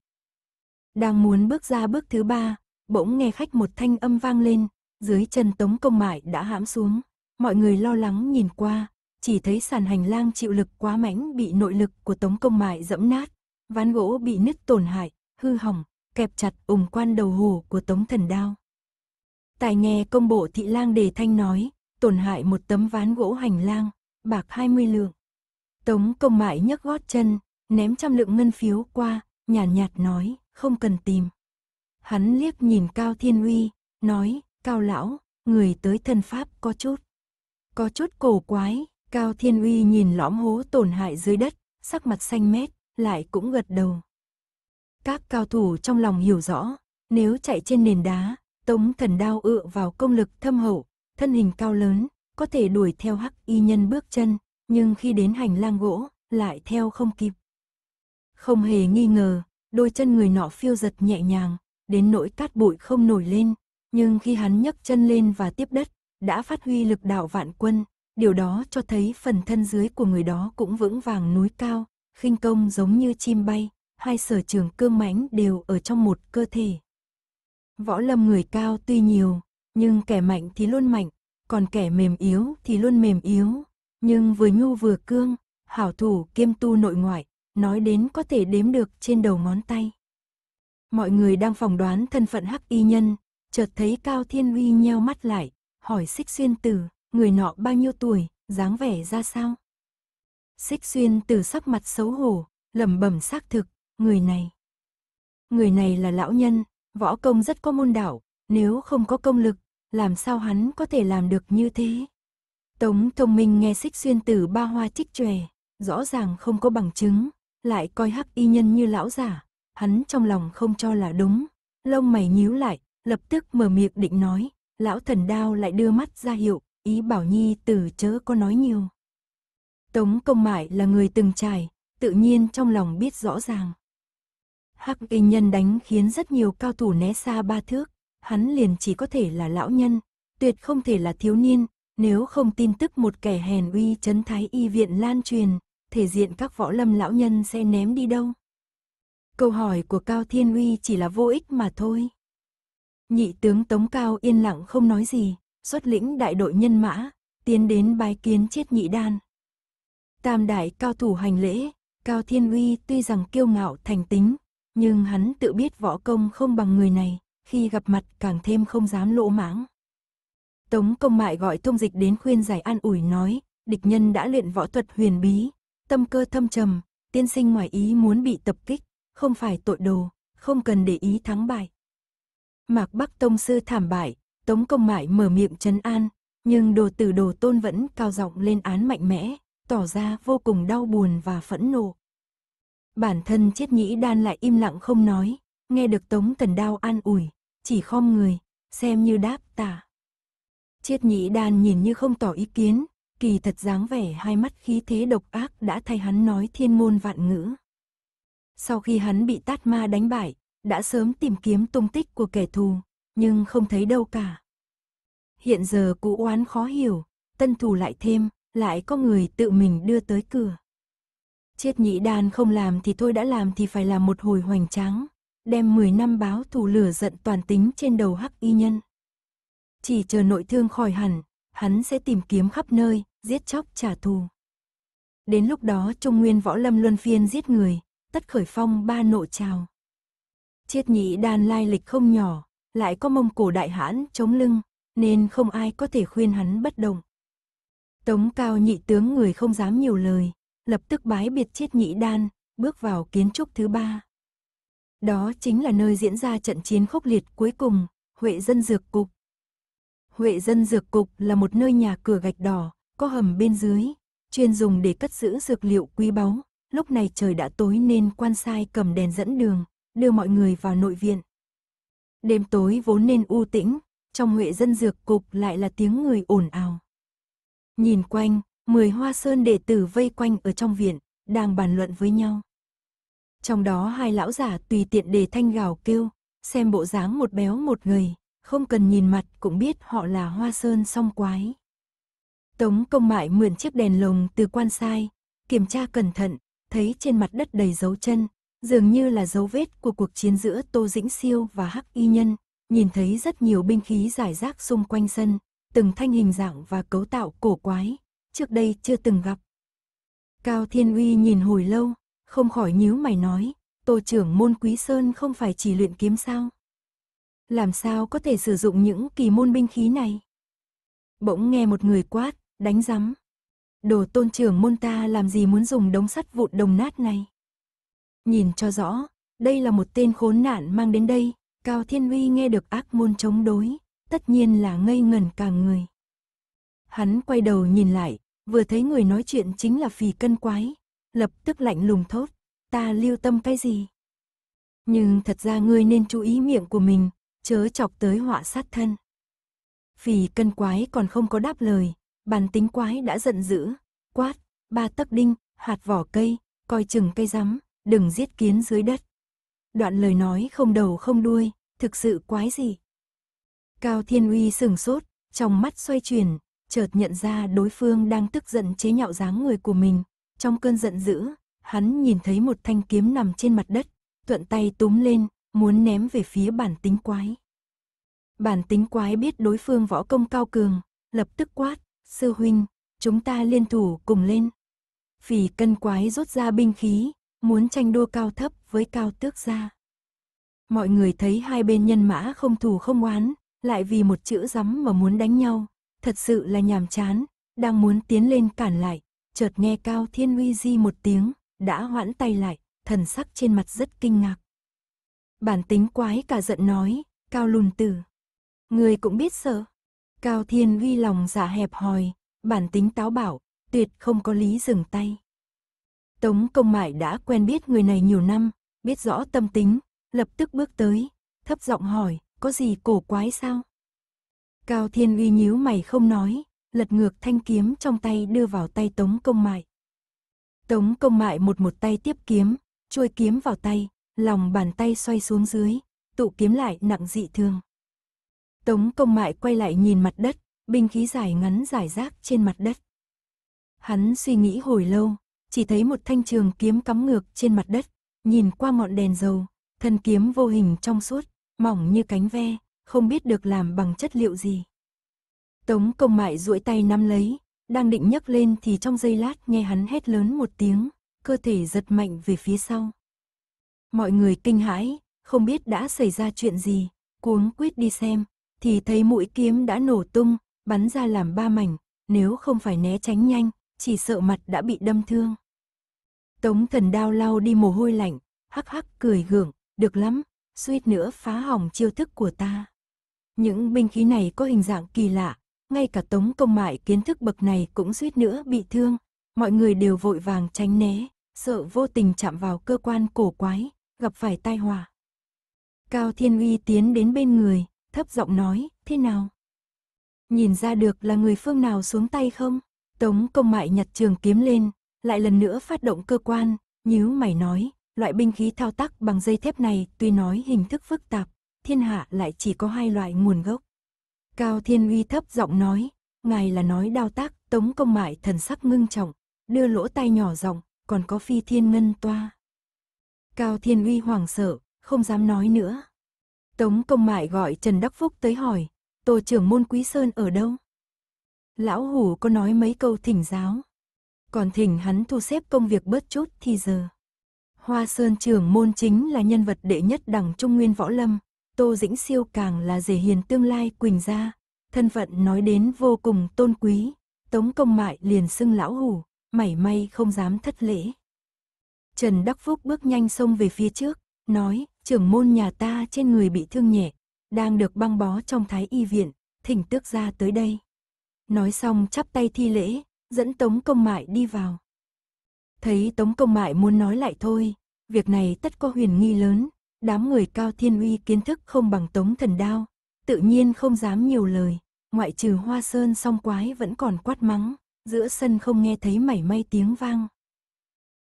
Đang muốn bước ra bước thứ ba, bỗng nghe khách một thanh âm vang lên, dưới chân tống công mại đã hãm xuống. Mọi người lo lắng nhìn qua, chỉ thấy sàn hành lang chịu lực quá mạnh bị nội lực của tống công mại dẫm nát, ván gỗ bị nứt tổn hại, hư hỏng, kẹp chặt ủng quan đầu hồ của tống thần đao. Tài nghe công bộ thị lang đề thanh nói, tổn hại một tấm ván gỗ hành lang, bạc 20 lượng. Tống công mại nhấc gót chân, ném trăm lượng ngân phiếu qua, nhàn nhạt, nhạt nói, không cần tìm. Hắn liếc nhìn Cao Thiên Uy, nói, Cao Lão, người tới thân pháp có chút. Có chút cổ quái, Cao Thiên Uy nhìn lõm hố tổn hại dưới đất, sắc mặt xanh mét, lại cũng gật đầu. Các cao thủ trong lòng hiểu rõ, nếu chạy trên nền đá, tống thần đao ựa vào công lực thâm hậu, thân hình cao lớn, có thể đuổi theo hắc y nhân bước chân, nhưng khi đến hành lang gỗ, lại theo không kịp. Không hề nghi ngờ, đôi chân người nọ phiêu giật nhẹ nhàng, đến nỗi cát bụi không nổi lên, nhưng khi hắn nhấc chân lên và tiếp đất, đã phát huy lực đạo vạn quân, điều đó cho thấy phần thân dưới của người đó cũng vững vàng núi cao, khinh công giống như chim bay, hai sở trường cương mãnh đều ở trong một cơ thể. Võ lâm người cao tuy nhiều, nhưng kẻ mạnh thì luôn mạnh, còn kẻ mềm yếu thì luôn mềm yếu, nhưng vừa nhu vừa cương, hảo thủ kiêm tu nội ngoại, nói đến có thể đếm được trên đầu ngón tay. Mọi người đang phỏng đoán thân phận hắc y nhân, chợt thấy Cao Thiên Huy nheo mắt lại, hỏi Xích Xuyên Tử, người nọ bao nhiêu tuổi, dáng vẻ ra sao? Xích Xuyên Tử sắc mặt xấu hổ, lẩm bẩm xác thực, người này. Người này là lão nhân, võ công rất có môn đạo, nếu không có công lực, làm sao hắn có thể làm được như thế? Tống thông minh nghe Xích Xuyên Tử ba hoa trích chòe, rõ ràng không có bằng chứng, lại coi hắc y nhân như lão giả, hắn trong lòng không cho là đúng, lông mày nhíu lại, lập tức mở miệng định nói, lão thần đao lại đưa mắt ra hiệu, ý bảo nhi tử chớ có nói nhiều. Tống công mại là người từng trải, tự nhiên trong lòng biết rõ ràng. Hắc y nhân đánh khiến rất nhiều cao thủ né xa ba thước, hắn liền chỉ có thể là lão nhân, tuyệt không thể là thiếu niên, nếu không tin tức một kẻ hèn uy chấn thái y viện lan truyền, thể diện các võ lâm lão nhân sẽ ném đi đâu. Câu hỏi của Cao Thiên Uy chỉ là vô ích mà thôi. Nhị tướng Tống Cao yên lặng không nói gì, xuất lĩnh đại đội nhân mã, tiến đến bái kiến chết nhị đan. Tam đại cao thủ hành lễ, Cao Thiên Uy tuy rằng kiêu ngạo thành tính, nhưng hắn tự biết võ công không bằng người này, khi gặp mặt càng thêm không dám lỗ mãng. Tống công mại gọi thông dịch đến khuyên giải an ủi nói, địch nhân đã luyện võ thuật huyền bí, tâm cơ thâm trầm, tiên sinh ngoài ý muốn bị tập kích, không phải tội đồ, không cần để ý thắng bại. Mạc Bắc Tông Sư thảm bại, Tống Công Mại mở miệng trấn an, nhưng đồ tử đồ tôn vẫn cao giọng lên án mạnh mẽ, tỏ ra vô cùng đau buồn và phẫn nộ. Bản thân chết nhĩ đan lại im lặng không nói, nghe được Tống Tần Đao an ủi, chỉ khom người, xem như đáp tả. Chiết nhĩ đan nhìn như không tỏ ý kiến, kỳ thật dáng vẻ hai mắt khí thế độc ác đã thay hắn nói thiên môn vạn ngữ. Sau khi hắn bị tát ma đánh bại, đã sớm tìm kiếm tung tích của kẻ thù, nhưng không thấy đâu cả. Hiện giờ cụ oán khó hiểu, tân thù lại thêm, lại có người tự mình đưa tới cửa. Chiết nhị đàn không làm thì thôi đã làm thì phải làm một hồi hoành tráng, đem 10 năm báo thù lửa giận toàn tính trên đầu hắc y nhân. Chỉ chờ nội thương khỏi hẳn, hắn sẽ tìm kiếm khắp nơi, giết chóc trả thù. Đến lúc đó Trung Nguyên Võ Lâm luân phiên giết người, tất khởi phong ba nộ trào. Chiết nhị đàn lai lịch không nhỏ, lại có mông cổ đại hãn chống lưng, nên không ai có thể khuyên hắn bất động. Tống cao nhị tướng người không dám nhiều lời, lập tức bái biệt chiết nhị đan, bước vào kiến trúc thứ ba. Đó chính là nơi diễn ra trận chiến khốc liệt cuối cùng, Huệ Dân Dược Cục. Huệ dân dược cục là một nơi nhà cửa gạch đỏ, có hầm bên dưới, chuyên dùng để cất giữ dược liệu quý báu. Lúc này trời đã tối nên quan sai cầm đèn dẫn đường, đưa mọi người vào nội viện. Đêm tối vốn nên u tĩnh, trong huệ dân dược cục lại là tiếng người ồn ào. Nhìn quanh, mười hoa sơn đệ tử vây quanh ở trong viện, đang bàn luận với nhau. Trong đó hai lão giả tùy tiện đề thanh gào kêu, xem bộ dáng một béo một người, không cần nhìn mặt cũng biết họ là hoa sơn song quái. Tống công mại mượn chiếc đèn lồng từ quan sai, kiểm tra cẩn thận, thấy trên mặt đất đầy dấu chân, dường như là dấu vết của cuộc chiến giữa Tô Dĩnh Siêu và Hắc Y Nhân, nhìn thấy rất nhiều binh khí giải rác xung quanh sân, từng thanh hình dạng và cấu tạo cổ quái, trước đây chưa từng gặp. Cao Thiên Uy nhìn hồi lâu, không khỏi nhíu mày nói, Tô trưởng môn Quý Sơn không phải chỉ luyện kiếm sao? làm sao có thể sử dụng những kỳ môn binh khí này? Bỗng nghe một người quát, đánh rắm. Đồ tôn trưởng môn ta làm gì muốn dùng đống sắt vụn đồng nát này? Nhìn cho rõ, đây là một tên khốn nạn mang đến đây, Cao Thiên Huy nghe được ác môn chống đối, tất nhiên là ngây ngẩn cả người. Hắn quay đầu nhìn lại, vừa thấy người nói chuyện chính là phì cân quái, lập tức lạnh lùng thốt, ta lưu tâm cái gì? Nhưng thật ra ngươi nên chú ý miệng của mình, chớ chọc tới họa sát thân. Vì cân quái còn không có đáp lời, bàn tính quái đã giận dữ, quát, ba tấc đinh, hạt vỏ cây, coi chừng cây rắm, đừng giết kiến dưới đất. Đoạn lời nói không đầu không đuôi, thực sự quái gì. Cao Thiên Uy sừng sốt, trong mắt xoay chuyển, chợt nhận ra đối phương đang tức giận chế nhạo dáng người của mình. Trong cơn giận dữ, hắn nhìn thấy một thanh kiếm nằm trên mặt đất, thuận tay túm lên, muốn ném về phía bản tính quái. Bản tính quái biết đối phương võ công cao cường, lập tức quát, sư huynh, chúng ta liên thủ cùng lên. Phỉ cân quái rút ra binh khí, muốn tranh đua cao thấp với cao tước gia. Mọi người thấy hai bên nhân mã không thù không oán, lại vì một chữ rắm mà muốn đánh nhau, thật sự là nhàm chán, đang muốn tiến lên cản lại, chợt nghe Cao Thiên Uy di một tiếng, đã hoãn tay lại, thần sắc trên mặt rất kinh ngạc. Bản tính quái cả giận nói, Cao lùn tử. Người cũng biết sợ. Cao Thiên Uy lòng dạ hẹp hòi, bản tính táo bảo, tuyệt không có lý dừng tay. Tống công mại đã quen biết người này nhiều năm, biết rõ tâm tính, lập tức bước tới, thấp giọng hỏi, có gì cổ quái sao? Cao Thiên Uy nhíu mày không nói, lật ngược thanh kiếm trong tay đưa vào tay Tống Công Mại. Tống Công Mại một một tay tiếp kiếm, chui kiếm vào tay, lòng bàn tay xoay xuống dưới, tụ kiếm lại nặng dị thường. Tống công mại quay lại nhìn mặt đất, binh khí dài ngắn dài rác trên mặt đất. Hắn suy nghĩ hồi lâu, chỉ thấy một thanh trường kiếm cắm ngược trên mặt đất, nhìn qua ngọn đèn dầu, thân kiếm vô hình trong suốt, mỏng như cánh ve, không biết được làm bằng chất liệu gì. Tống công mại duỗi tay nắm lấy, đang định nhấc lên thì trong giây lát nghe hắn hét lớn một tiếng, cơ thể giật mạnh về phía sau. Mọi người kinh hãi, không biết đã xảy ra chuyện gì, cuống quyết đi xem, thì thấy mũi kiếm đã nổ tung, bắn ra làm ba mảnh, nếu không phải né tránh nhanh, chỉ sợ mặt đã bị đâm thương. Tống thần đao lau đi mồ hôi lạnh, hắc hắc cười gượng, được lắm, suýt nữa phá hỏng chiêu thức của ta. Những binh khí này có hình dạng kỳ lạ, ngay cả tống công mại kiến thức bậc này cũng suýt nữa bị thương, mọi người đều vội vàng tránh né, sợ vô tình chạm vào cơ quan cổ quái, gặp phải tai họa. Cao Thiên Uy tiến đến bên người, thấp giọng nói, thế nào? Nhìn ra được là người phương nào xuống tay không? Tống công mại nhặt trường kiếm lên, lại lần nữa phát động cơ quan, nhíu mày nói, loại binh khí thao tác bằng dây thép này tuy nói hình thức phức tạp, thiên hạ lại chỉ có hai loại nguồn gốc. Cao Thiên Uy thấp giọng nói, ngài là nói đao tác, tống công mại thần sắc ngưng trọng, đưa lỗ tai nhỏ rộng, còn có phi thiên ngân toa. Cao Thiên Uy hoảng sợ, không dám nói nữa. Tống công mại gọi Trần Đắc Phúc tới hỏi, tô trưởng môn Quý Sơn ở đâu? Lão Hủ có nói mấy câu thỉnh giáo. Còn thỉnh hắn thu xếp công việc bớt chút thì giờ. Hoa Sơn trưởng môn chính là nhân vật đệ nhất đẳng Trung Nguyên Võ Lâm, Tô Dĩnh Siêu càng là rể hiền tương lai Quỳnh gia, thân phận nói đến vô cùng tôn quý, Tống Công Mại liền xưng lão hủ, mảy may không dám thất lễ. Trần Đắc Phúc bước nhanh xông về phía trước, nói, trưởng môn nhà ta trên người bị thương nhẹ, đang được băng bó trong thái y viện, thỉnh tước ra tới đây. Nói xong chắp tay thi lễ, dẫn Tống Công Mại đi vào. Thấy Tống Công Mại muốn nói lại thôi, việc này tất có huyền nghi lớn, đám người cao thiên uy kiến thức không bằng Tống Thần Đao, tự nhiên không dám nhiều lời, ngoại trừ hoa sơn song quái vẫn còn quát mắng, giữa sân không nghe thấy mảy may tiếng vang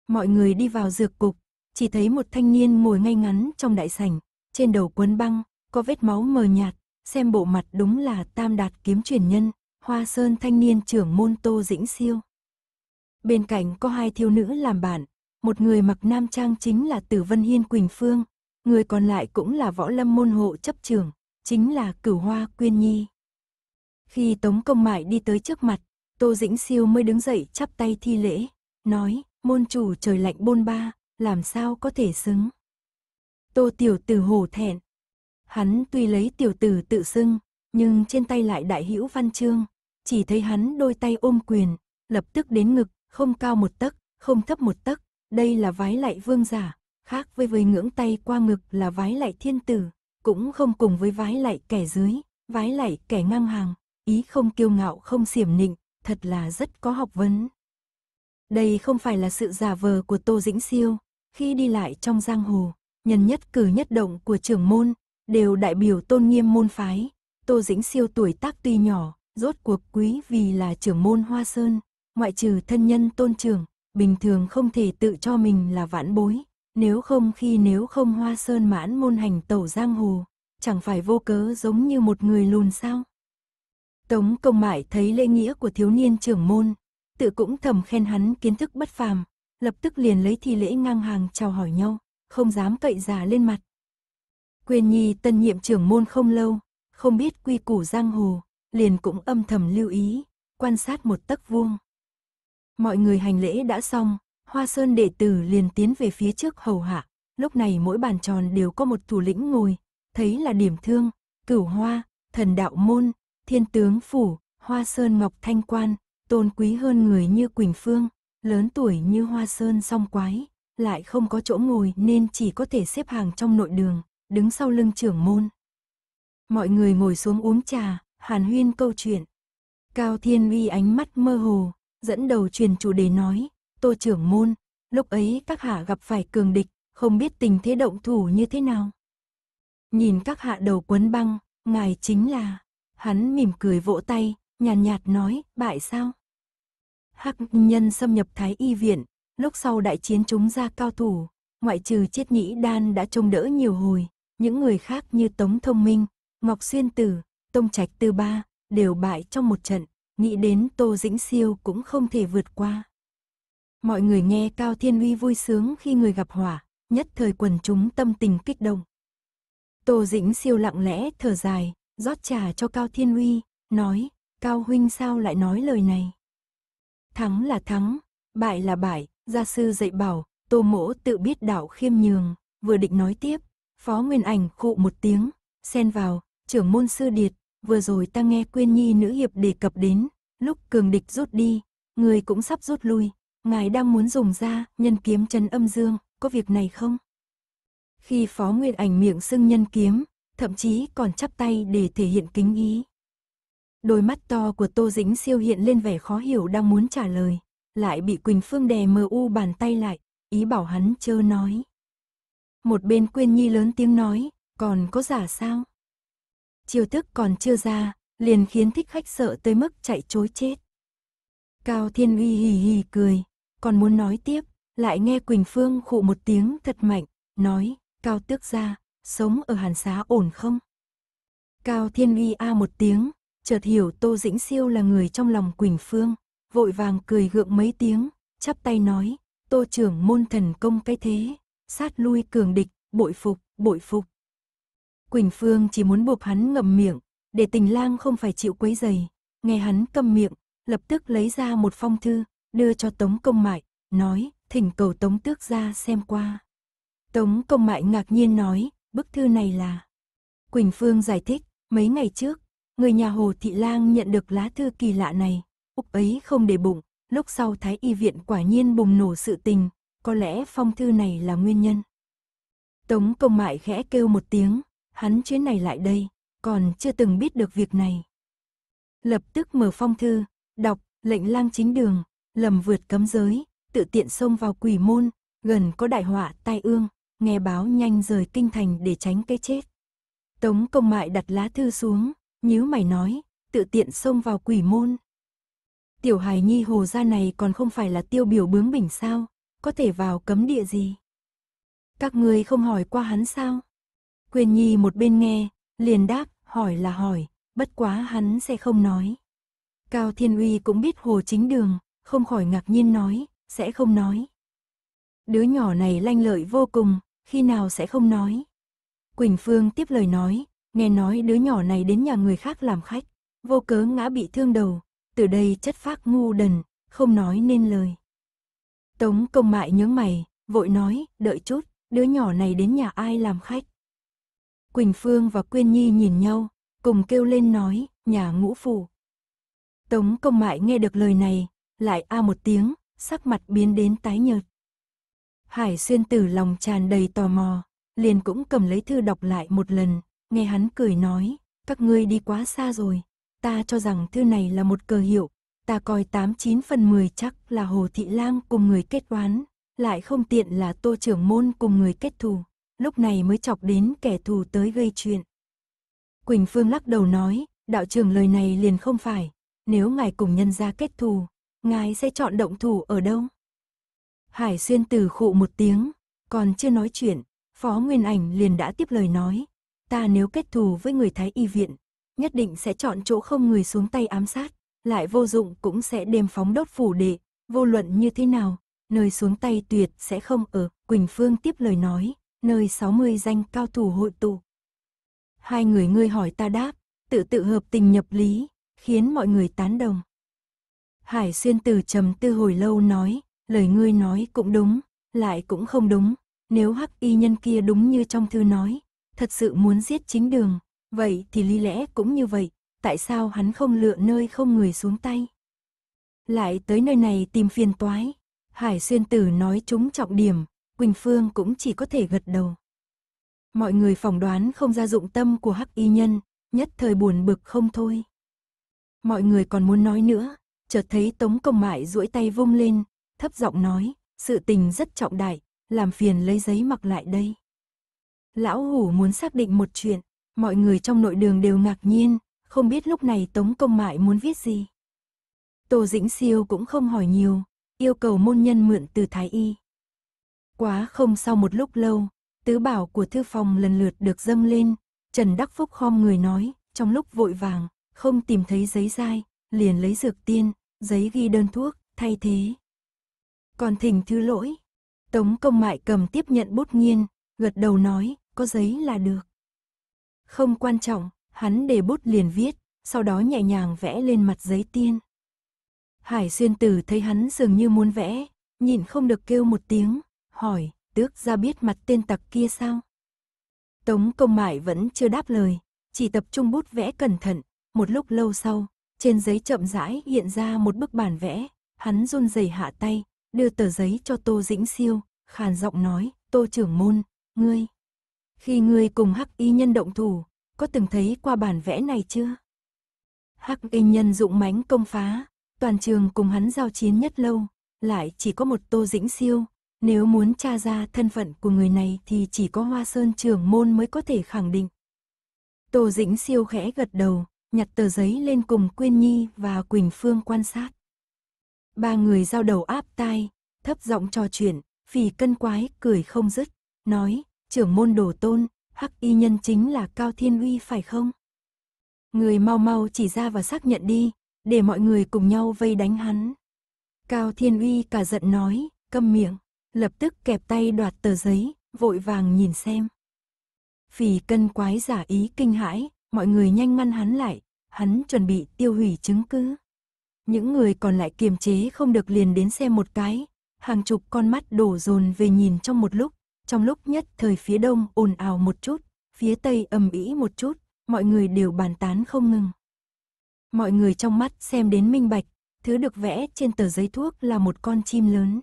mọi người đi vào dược cục, chỉ thấy một thanh niên ngồi ngay ngắn trong đại sảnh, trên đầu quấn băng, có vết máu mờ nhạt, xem bộ mặt đúng là tam đạt kiếm truyền nhân, hoa sơn thanh niên trưởng môn tô dĩnh siêu. Bên cạnh có hai thiếu nữ làm bạn, một người mặc nam trang chính là Tử Vân Hiên Quỳnh Phương, người còn lại cũng là võ lâm môn hộ chấp trưởng, chính là cửu hoa Quyên Nhi. Khi Tống Công Mại đi tới trước mặt, Tô Dĩnh Siêu mới đứng dậy chắp tay thi lễ, nói, môn chủ trời lạnh bôn ba, làm sao có thể xứng. Tô tiểu tử hổ thẹn. Hắn tuy lấy tiểu tử tự xưng, nhưng trên tay lại đại hữu văn chương, chỉ thấy hắn đôi tay ôm quyền, lập tức đến ngực, không cao một tấc, không thấp một tấc, đây là vái lại vương giả, khác với với ngưỡng tay qua ngực là vái lại thiên tử, cũng không cùng với vái lại kẻ dưới, vái lại kẻ ngang hàng, ý không kiêu ngạo không xiểm nịnh, thật là rất có học vấn. Đây không phải là sự giả vờ của Tô Dĩnh Siêu, khi đi lại trong giang hồ, nhân nhất cử nhất động của trưởng môn, đều đại biểu tôn nghiêm môn phái. Tô Dĩnh Siêu tuổi tác tuy nhỏ, rốt cuộc quý vì là trưởng môn Hoa Sơn, ngoại trừ thân nhân tôn trưởng, bình thường không thể tự cho mình là vãn bối, nếu không khi nếu không Hoa Sơn mãn môn hành tẩu giang hồ, chẳng phải vô cớ giống như một người lùn sao. Tống công mại thấy lễ nghĩa của thiếu niên trưởng môn, tự cũng thầm khen hắn kiến thức bất phàm, lập tức liền lấy thi lễ ngang hàng chào hỏi nhau, không dám cậy già lên mặt. Quyền Nhi tân nhiệm trưởng môn không lâu, không biết quy củ giang hồ, liền cũng âm thầm lưu ý, quan sát một tấc vuông. Mọi người hành lễ đã xong, Hoa Sơn đệ tử liền tiến về phía trước hầu hạ, lúc này mỗi bàn tròn đều có một thủ lĩnh ngồi, thấy là điểm thương, cửu hoa, thần đạo môn, thiên tướng phủ, Hoa Sơn Ngọc Thanh Quan, tôn quý hơn người như Quỳnh Phương, lớn tuổi như Hoa Sơn song quái, lại không có chỗ ngồi nên chỉ có thể xếp hàng trong nội đường, đứng sau lưng trưởng môn. Mọi người ngồi xuống uống trà, hàn huyên câu chuyện. Cao Thiên Uy ánh mắt mơ hồ, dẫn đầu truyền chủ đề nói, tô trưởng môn, lúc ấy các hạ gặp phải cường địch, không biết tình thế động thủ như thế nào. Nhìn các hạ đầu quấn băng, ngài chính là, hắn mỉm cười vỗ tay, nhàn nhạt, nói, bại sao? Hắc nhân xâm nhập Thái Y Viện, lúc sau đại chiến chúng ra cao thủ, ngoại trừ chết nhĩ đan đã trông đỡ nhiều hồi, những người khác như Tống Thông Minh, Ngọc Xuyên Tử, Tông Trạch Tư Ba, đều bại trong một trận, nghĩ đến Tô Dĩnh Siêu cũng không thể vượt qua. Mọi người nghe Cao Thiên Uy vui sướng khi người gặp hỏa, nhất thời quần chúng tâm tình kích động. Tô Dĩnh Siêu lặng lẽ thở dài, rót trà cho Cao Thiên Uy, nói, Cao Huynh sao lại nói lời này? Thắng là thắng, bại là bại, gia sư dạy bảo, tô mỗ tự biết đạo khiêm nhường, vừa định nói tiếp, phó nguyên ảnh khụ một tiếng, xen vào, trưởng môn sư điệt, vừa rồi ta nghe quyên nhi nữ hiệp đề cập đến, lúc cường địch rút đi, người cũng sắp rút lui, ngài đang muốn dùng ra nhân kiếm chân âm dương, có việc này không? Khi phó nguyên ảnh miệng xưng nhân kiếm, thậm chí còn chắp tay để thể hiện kính ý. Đôi mắt to của Tô Dĩnh siêu hiện lên vẻ khó hiểu đang muốn trả lời, lại bị Quỳnh Phương đè mờ u bàn tay lại, ý bảo hắn chớ nói. Một bên Quyên Nhi lớn tiếng nói, còn có giả sao? Chiêu thức còn chưa ra, liền khiến thích khách sợ tới mức chạy chối chết. Cao Thiên Uy hì hì cười, còn muốn nói tiếp, lại nghe Quỳnh Phương khụ một tiếng thật mạnh, nói, Cao Tước ra, sống ở Hàn Xá ổn không? Cao Thiên Uy a một tiếng, chợt hiểu Tô Dĩnh Siêu là người trong lòng Quỳnh Phương, vội vàng cười gượng mấy tiếng, chắp tay nói, Tô trưởng môn thần công cái thế, sát lui cường địch, bội phục, bội phục. Quỳnh Phương chỉ muốn buộc hắn ngậm miệng, để tình lang không phải chịu quấy dày, nghe hắn câm miệng, lập tức lấy ra một phong thư, đưa cho Tống Công Mại, nói, thỉnh cầu Tống Tước ra xem qua. Tống Công Mại ngạc nhiên nói, bức thư này là... Quỳnh Phương giải thích, mấy ngày trước, Người nhà Hồ Thị Lang nhận được lá thư kỳ lạ này, Úc ấy không để bụng, lúc sau Thái Y Viện quả nhiên bùng nổ sự tình, có lẽ phong thư này là nguyên nhân. Tống công mại khẽ kêu một tiếng, hắn chuyến này lại đây, còn chưa từng biết được việc này. Lập tức mở phong thư, đọc, lệnh lang chính đường, lầm vượt cấm giới, tự tiện xông vào quỷ môn, gần có đại họa tai ương, nghe báo nhanh rời kinh thành để tránh cái chết. Tống công mại đặt lá thư xuống, nhíu mày nói, tự tiện xông vào quỷ môn. Tiểu hài nhi hồ gia này còn không phải là tiêu biểu bướng bỉnh sao, có thể vào cấm địa gì. Các ngươi không hỏi qua hắn sao? Quyền nhi một bên nghe, liền đáp, hỏi là hỏi, bất quá hắn sẽ không nói. Cao Thiên Uy cũng biết hồ chính đường, không khỏi ngạc nhiên nói, sẽ không nói. Đứa nhỏ này lanh lợi vô cùng, khi nào sẽ không nói. Quỳnh Phương tiếp lời nói, nghe nói đứa nhỏ này đến nhà người khác làm khách, vô cớ ngã bị thương đầu, từ đây chất phác ngu đần, không nói nên lời. Tống công mại nhướng mày, vội nói, đợi chút, đứa nhỏ này đến nhà ai làm khách. Quỳnh Phương và Quyên Nhi nhìn nhau, cùng kêu lên nói, nhà ngũ phủ. Tống công mại nghe được lời này, lại a một tiếng, sắc mặt biến đến tái nhợt. Hải xuyên tử lòng tràn đầy tò mò, liền cũng cầm lấy thư đọc lại một lần, Nghe hắn cười nói, các ngươi đi quá xa rồi, ta cho rằng thư này là một cờ hiệu, ta coi 89 phần 10 chắc là Hồ Thị Lang cùng người kết oán, lại không tiện là Tô trưởng môn cùng người kết thù, lúc này mới chọc đến kẻ thù tới gây chuyện. Quỳnh Phương lắc đầu nói, đạo trưởng lời này liền không phải, nếu ngài cùng nhân gia kết thù, ngài sẽ chọn động thủ ở đâu? Hải Xuyên từ khụ một tiếng, còn chưa nói chuyện, Phó Nguyên Ảnh liền đã tiếp lời nói, ta nếu kết thù với người Thái Y Viện, nhất định sẽ chọn chỗ không người xuống tay ám sát, lại vô dụng cũng sẽ đem phóng đốt phủ đệ, vô luận như thế nào, nơi xuống tay tuyệt sẽ không ở, Quỳnh Phương tiếp lời nói, nơi 60 danh cao thủ hội tụ. Hai người ngươi hỏi ta đáp, tự tự hợp tình nhập lý, khiến mọi người tán đồng. Hải xuyên từ trầm tư hồi lâu nói, lời ngươi nói cũng đúng, lại cũng không đúng, nếu hắc y nhân kia đúng như trong thư nói, thật sự muốn giết chính đường, vậy thì lý lẽ cũng như vậy, tại sao hắn không lựa nơi không người xuống tay? Lại tới nơi này tìm phiền toái, Hải Xuyên Tử nói chúng trọng điểm, Quỳnh Phương cũng chỉ có thể gật đầu. Mọi người phỏng đoán không ra dụng tâm của hắc y nhân, nhất thời buồn bực không thôi. Mọi người còn muốn nói nữa, chợt thấy Tống Công Mại duỗi tay vung lên, thấp giọng nói, sự tình rất trọng đại, làm phiền lấy giấy mặc lại đây. Lão hủ muốn xác định một chuyện, mọi người trong nội đường đều ngạc nhiên, không biết lúc này Tống Công Mại muốn viết gì. Tô Dĩnh Siêu cũng không hỏi nhiều, yêu cầu môn nhân mượn từ Thái Y. Quá không sau một lúc lâu, tứ bảo của thư phòng lần lượt được dâng lên, Trần Đắc Phúc khom người nói, trong lúc vội vàng, không tìm thấy giấy dai, liền lấy dược tiên, giấy ghi đơn thuốc, thay thế. Còn thỉnh thứ lỗi, Tống Công Mại cầm tiếp nhận bút nghiên, gật đầu nói, có giấy là được. Không quan trọng, hắn để bút liền viết, sau đó nhẹ nhàng vẽ lên mặt giấy tiên. Hải xuyên tử thấy hắn dường như muốn vẽ, nhìn không được kêu một tiếng, hỏi, tước ra biết mặt tên tặc kia sao? Tống công mại vẫn chưa đáp lời, chỉ tập trung bút vẽ cẩn thận, một lúc lâu sau, trên giấy chậm rãi hiện ra một bức bản vẽ, hắn run rẩy hạ tay, đưa tờ giấy cho Tô Dĩnh Siêu, khàn giọng nói, Tô trưởng môn, ngươi. Khi ngươi cùng hắc y nhân động thủ, có từng thấy qua bản vẽ này chưa? Hắc y nhân dụng mánh công phá, toàn trường cùng hắn giao chiến nhất lâu, lại chỉ có một tô dĩnh siêu. Nếu muốn tra ra thân phận của người này thì chỉ có hoa sơn Trường môn mới có thể khẳng định. Tô dĩnh siêu khẽ gật đầu, nhặt tờ giấy lên cùng Quyên Nhi và Quỳnh Phương quan sát. Ba người giao đầu áp tai, thấp giọng trò chuyện, phì cân quái cười không dứt, nói, trưởng môn đồ tôn, hắc y nhân chính là Cao Thiên Uy phải không? Người mau mau chỉ ra và xác nhận đi, để mọi người cùng nhau vây đánh hắn. Cao Thiên Uy cả giận nói, câm miệng, lập tức kẹp tay đoạt tờ giấy, vội vàng nhìn xem. Phì cân quái giả ý kinh hãi, mọi người nhanh ngăn hắn lại, hắn chuẩn bị tiêu hủy chứng cứ. Những người còn lại kiềm chế không được liền đến xem một cái, hàng chục con mắt đổ dồn về nhìn trong một lúc, trong lúc nhất thời phía đông ồn ào một chút, phía tây ầm ĩ một chút, mọi người đều bàn tán không ngừng. Mọi người trong mắt xem đến minh bạch, thứ được vẽ trên tờ giấy thuốc là một con chim lớn.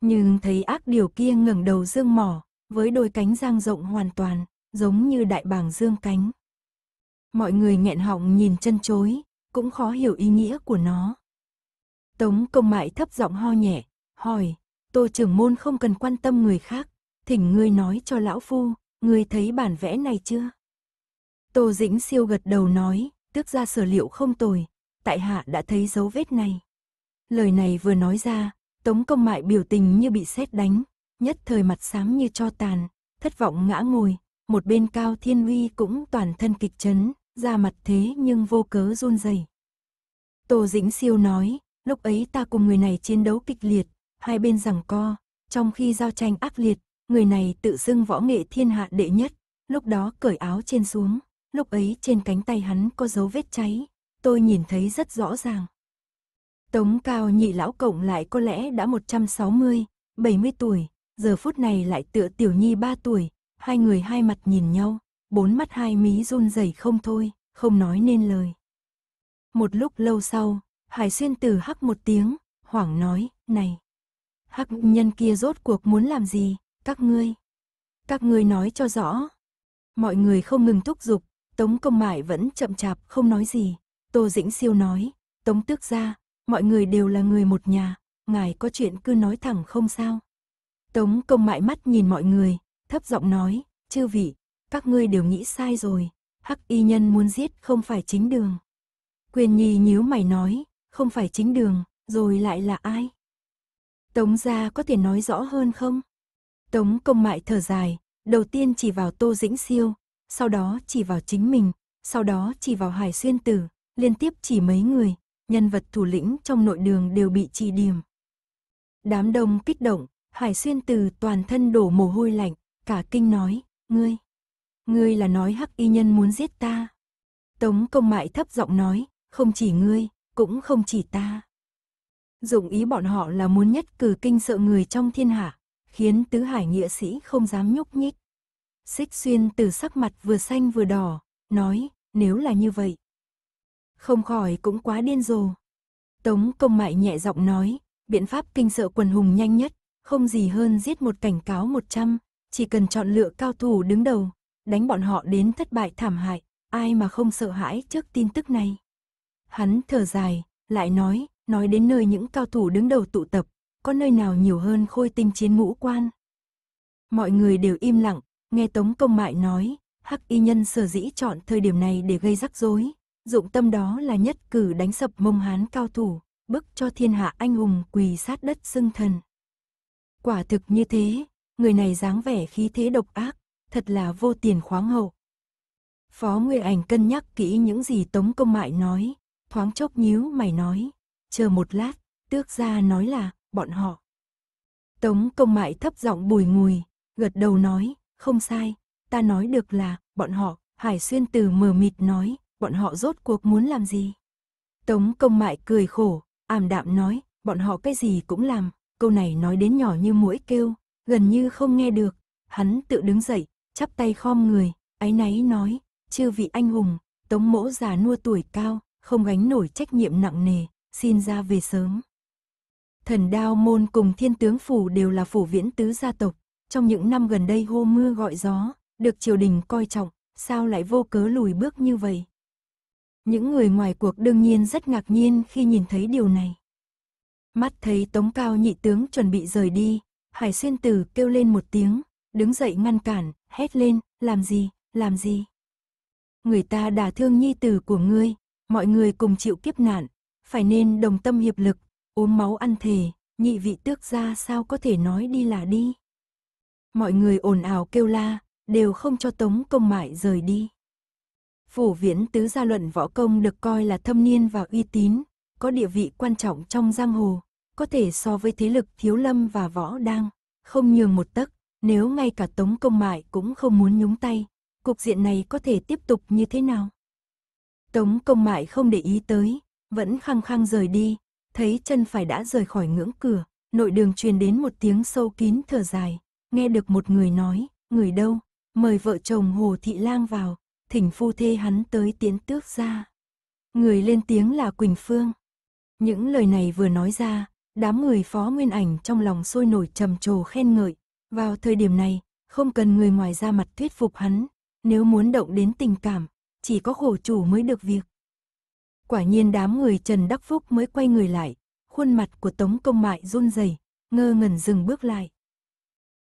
Nhưng thấy ác điều kia ngẩng đầu dương mỏ, với đôi cánh giang rộng hoàn toàn, giống như đại bàng dương cánh. Mọi người nghẹn họng nhìn chân chối, cũng khó hiểu ý nghĩa của nó. Tống công mại thấp giọng ho nhẹ, hỏi, tô trưởng môn không cần quan tâm người khác, thỉnh ngươi nói cho lão phu, ngươi thấy bản vẽ này chưa? Tô Dĩnh siêu gật đầu nói, tước ra sở liệu không tồi, tại hạ đã thấy dấu vết này. Lời này vừa nói ra, Tống công mại biểu tình như bị sét đánh, nhất thời mặt xám như cho tàn, thất vọng ngã ngồi, một bên cao thiên uy cũng toàn thân kịch chấn, ra mặt thế nhưng vô cớ run rẩy. Tô Dĩnh siêu nói, lúc ấy ta cùng người này chiến đấu kịch liệt, hai bên giằng co, trong khi giao tranh ác liệt, người này tự xưng võ nghệ thiên hạ đệ nhất, lúc đó cởi áo trên xuống, lúc ấy trên cánh tay hắn có dấu vết cháy, tôi nhìn thấy rất rõ ràng. Tống cao nhị lão cộng lại có lẽ đã 160, 70 tuổi, giờ phút này lại tựa tiểu nhi 3 tuổi, hai người hai mặt nhìn nhau, bốn mắt hai mí run rẩy không thôi, không nói nên lời. Một lúc lâu sau, Hải Xuyên từ hắc một tiếng, hoảng nói, này, hắc nhân kia rốt cuộc muốn làm gì? Các ngươi, các ngươi nói cho rõ. Mọi người không ngừng thúc giục, Tống Công Mại vẫn chậm chạp không nói gì. Tô Dĩnh Siêu nói, Tống Tước gia, mọi người đều là người một nhà, ngài có chuyện cứ nói thẳng không sao. Tống Công Mại mắt nhìn mọi người, thấp giọng nói, chư vị, các ngươi đều nghĩ sai rồi, hắc y nhân muốn giết không phải chính đường. Quyền Nhi nhíu mày nói, không phải chính đường, rồi lại là ai? Tống gia có thể nói rõ hơn không? Tống công mại thở dài, đầu tiên chỉ vào Tô Dĩnh Siêu, sau đó chỉ vào chính mình, sau đó chỉ vào Hải Xuyên Tử, liên tiếp chỉ mấy người, nhân vật thủ lĩnh trong nội đường đều bị chỉ điểm. Đám đông kích động, Hải Xuyên Tử toàn thân đổ mồ hôi lạnh, cả kinh nói, ngươi, ngươi là nói hắc y nhân muốn giết ta. Tống công mại thấp giọng nói, không chỉ ngươi, cũng không chỉ ta. Dụng ý bọn họ là muốn nhất cử kinh sợ người trong thiên hạ, khiến tứ hải nghĩa sĩ không dám nhúc nhích. Xích xuyên từ sắc mặt vừa xanh vừa đỏ, nói, nếu là như vậy. Không khỏi cũng quá điên rồ. Tống công mại nhẹ giọng nói, biện pháp kinh sợ quần hùng nhanh nhất, không gì hơn giết một cảnh cáo một trăm, chỉ cần chọn lựa cao thủ đứng đầu, đánh bọn họ đến thất bại thảm hại, ai mà không sợ hãi trước tin tức này. Hắn thở dài, lại nói, nói đến nơi những cao thủ đứng đầu tụ tập, có nơi nào nhiều hơn khôi tinh chiến ngũ quan. Mọi người đều im lặng, nghe Tống Công Mại nói, hắc y nhân sở dĩ chọn thời điểm này để gây rắc rối, dụng tâm đó là nhất cử đánh sập mông hán cao thủ, bức cho thiên hạ anh hùng quỳ sát đất xưng thần. Quả thực như thế, người này dáng vẻ khí thế độc ác, thật là vô tiền khoáng hậu. Phó Nguyên Ảnh cân nhắc kỹ những gì Tống Công Mại nói, thoáng chốc nhíu mày nói, chờ một lát, tước ra nói là, bọn họ. Tống công mại thấp giọng bùi ngùi, gật đầu nói, không sai, ta nói được là, bọn họ, Hải Xuyên từ mờ mịt nói, bọn họ rốt cuộc muốn làm gì. Tống công mại cười khổ, ảm đạm nói, bọn họ cái gì cũng làm, câu này nói đến nhỏ như mũi kêu, gần như không nghe được, hắn tự đứng dậy, chắp tay khom người, áy náy nói, chư vị anh hùng, tống mỗ già nua tuổi cao, không gánh nổi trách nhiệm nặng nề, xin ra về sớm. Thần đao môn cùng thiên tướng phủ đều là phủ viễn tứ gia tộc, trong những năm gần đây hô mưa gọi gió, được triều đình coi trọng, sao lại vô cớ lùi bước như vậy? Những người ngoài cuộc đương nhiên rất ngạc nhiên khi nhìn thấy điều này. Mắt thấy Tống Cao nhị tướng chuẩn bị rời đi, Hải Xuyên Tử kêu lên một tiếng, đứng dậy ngăn cản, hét lên, làm gì, làm gì. Người ta đã thương nhi tử của ngươi, mọi người cùng chịu kiếp nạn, phải nên đồng tâm hiệp lực, ốm máu ăn thề, nhị vị tước gia sao có thể nói đi là đi. Mọi người ồn ào kêu la, đều không cho Tống Công Mại rời đi. Phủ viễn tứ gia luận võ công được coi là thâm niên và uy tín, có địa vị quan trọng trong giang hồ, có thể so với thế lực thiếu lâm và võ đang, không nhường một tấc, nếu ngay cả Tống Công Mại cũng không muốn nhúng tay, cục diện này có thể tiếp tục như thế nào? Tống Công Mại không để ý tới, vẫn khăng khăng rời đi, thấy chân phải đã rời khỏi ngưỡng cửa, nội đường truyền đến một tiếng sâu kín thở dài, nghe được một người nói, người đâu, mời vợ chồng Hồ Thị Lang vào, thỉnh phu thê hắn tới tiến tước ra. Người lên tiếng là Quỳnh Phương. Những lời này vừa nói ra, đám người phó nguyên ảnh trong lòng sôi nổi trầm trồ khen ngợi, vào thời điểm này, không cần người ngoài ra mặt thuyết phục hắn, nếu muốn động đến tình cảm, chỉ có khổ chủ mới được việc. Quả nhiên đám người Trần Đắc Phúc mới quay người lại, khuôn mặt của Tống Công Mại run rẩy, ngơ ngẩn dừng bước lại.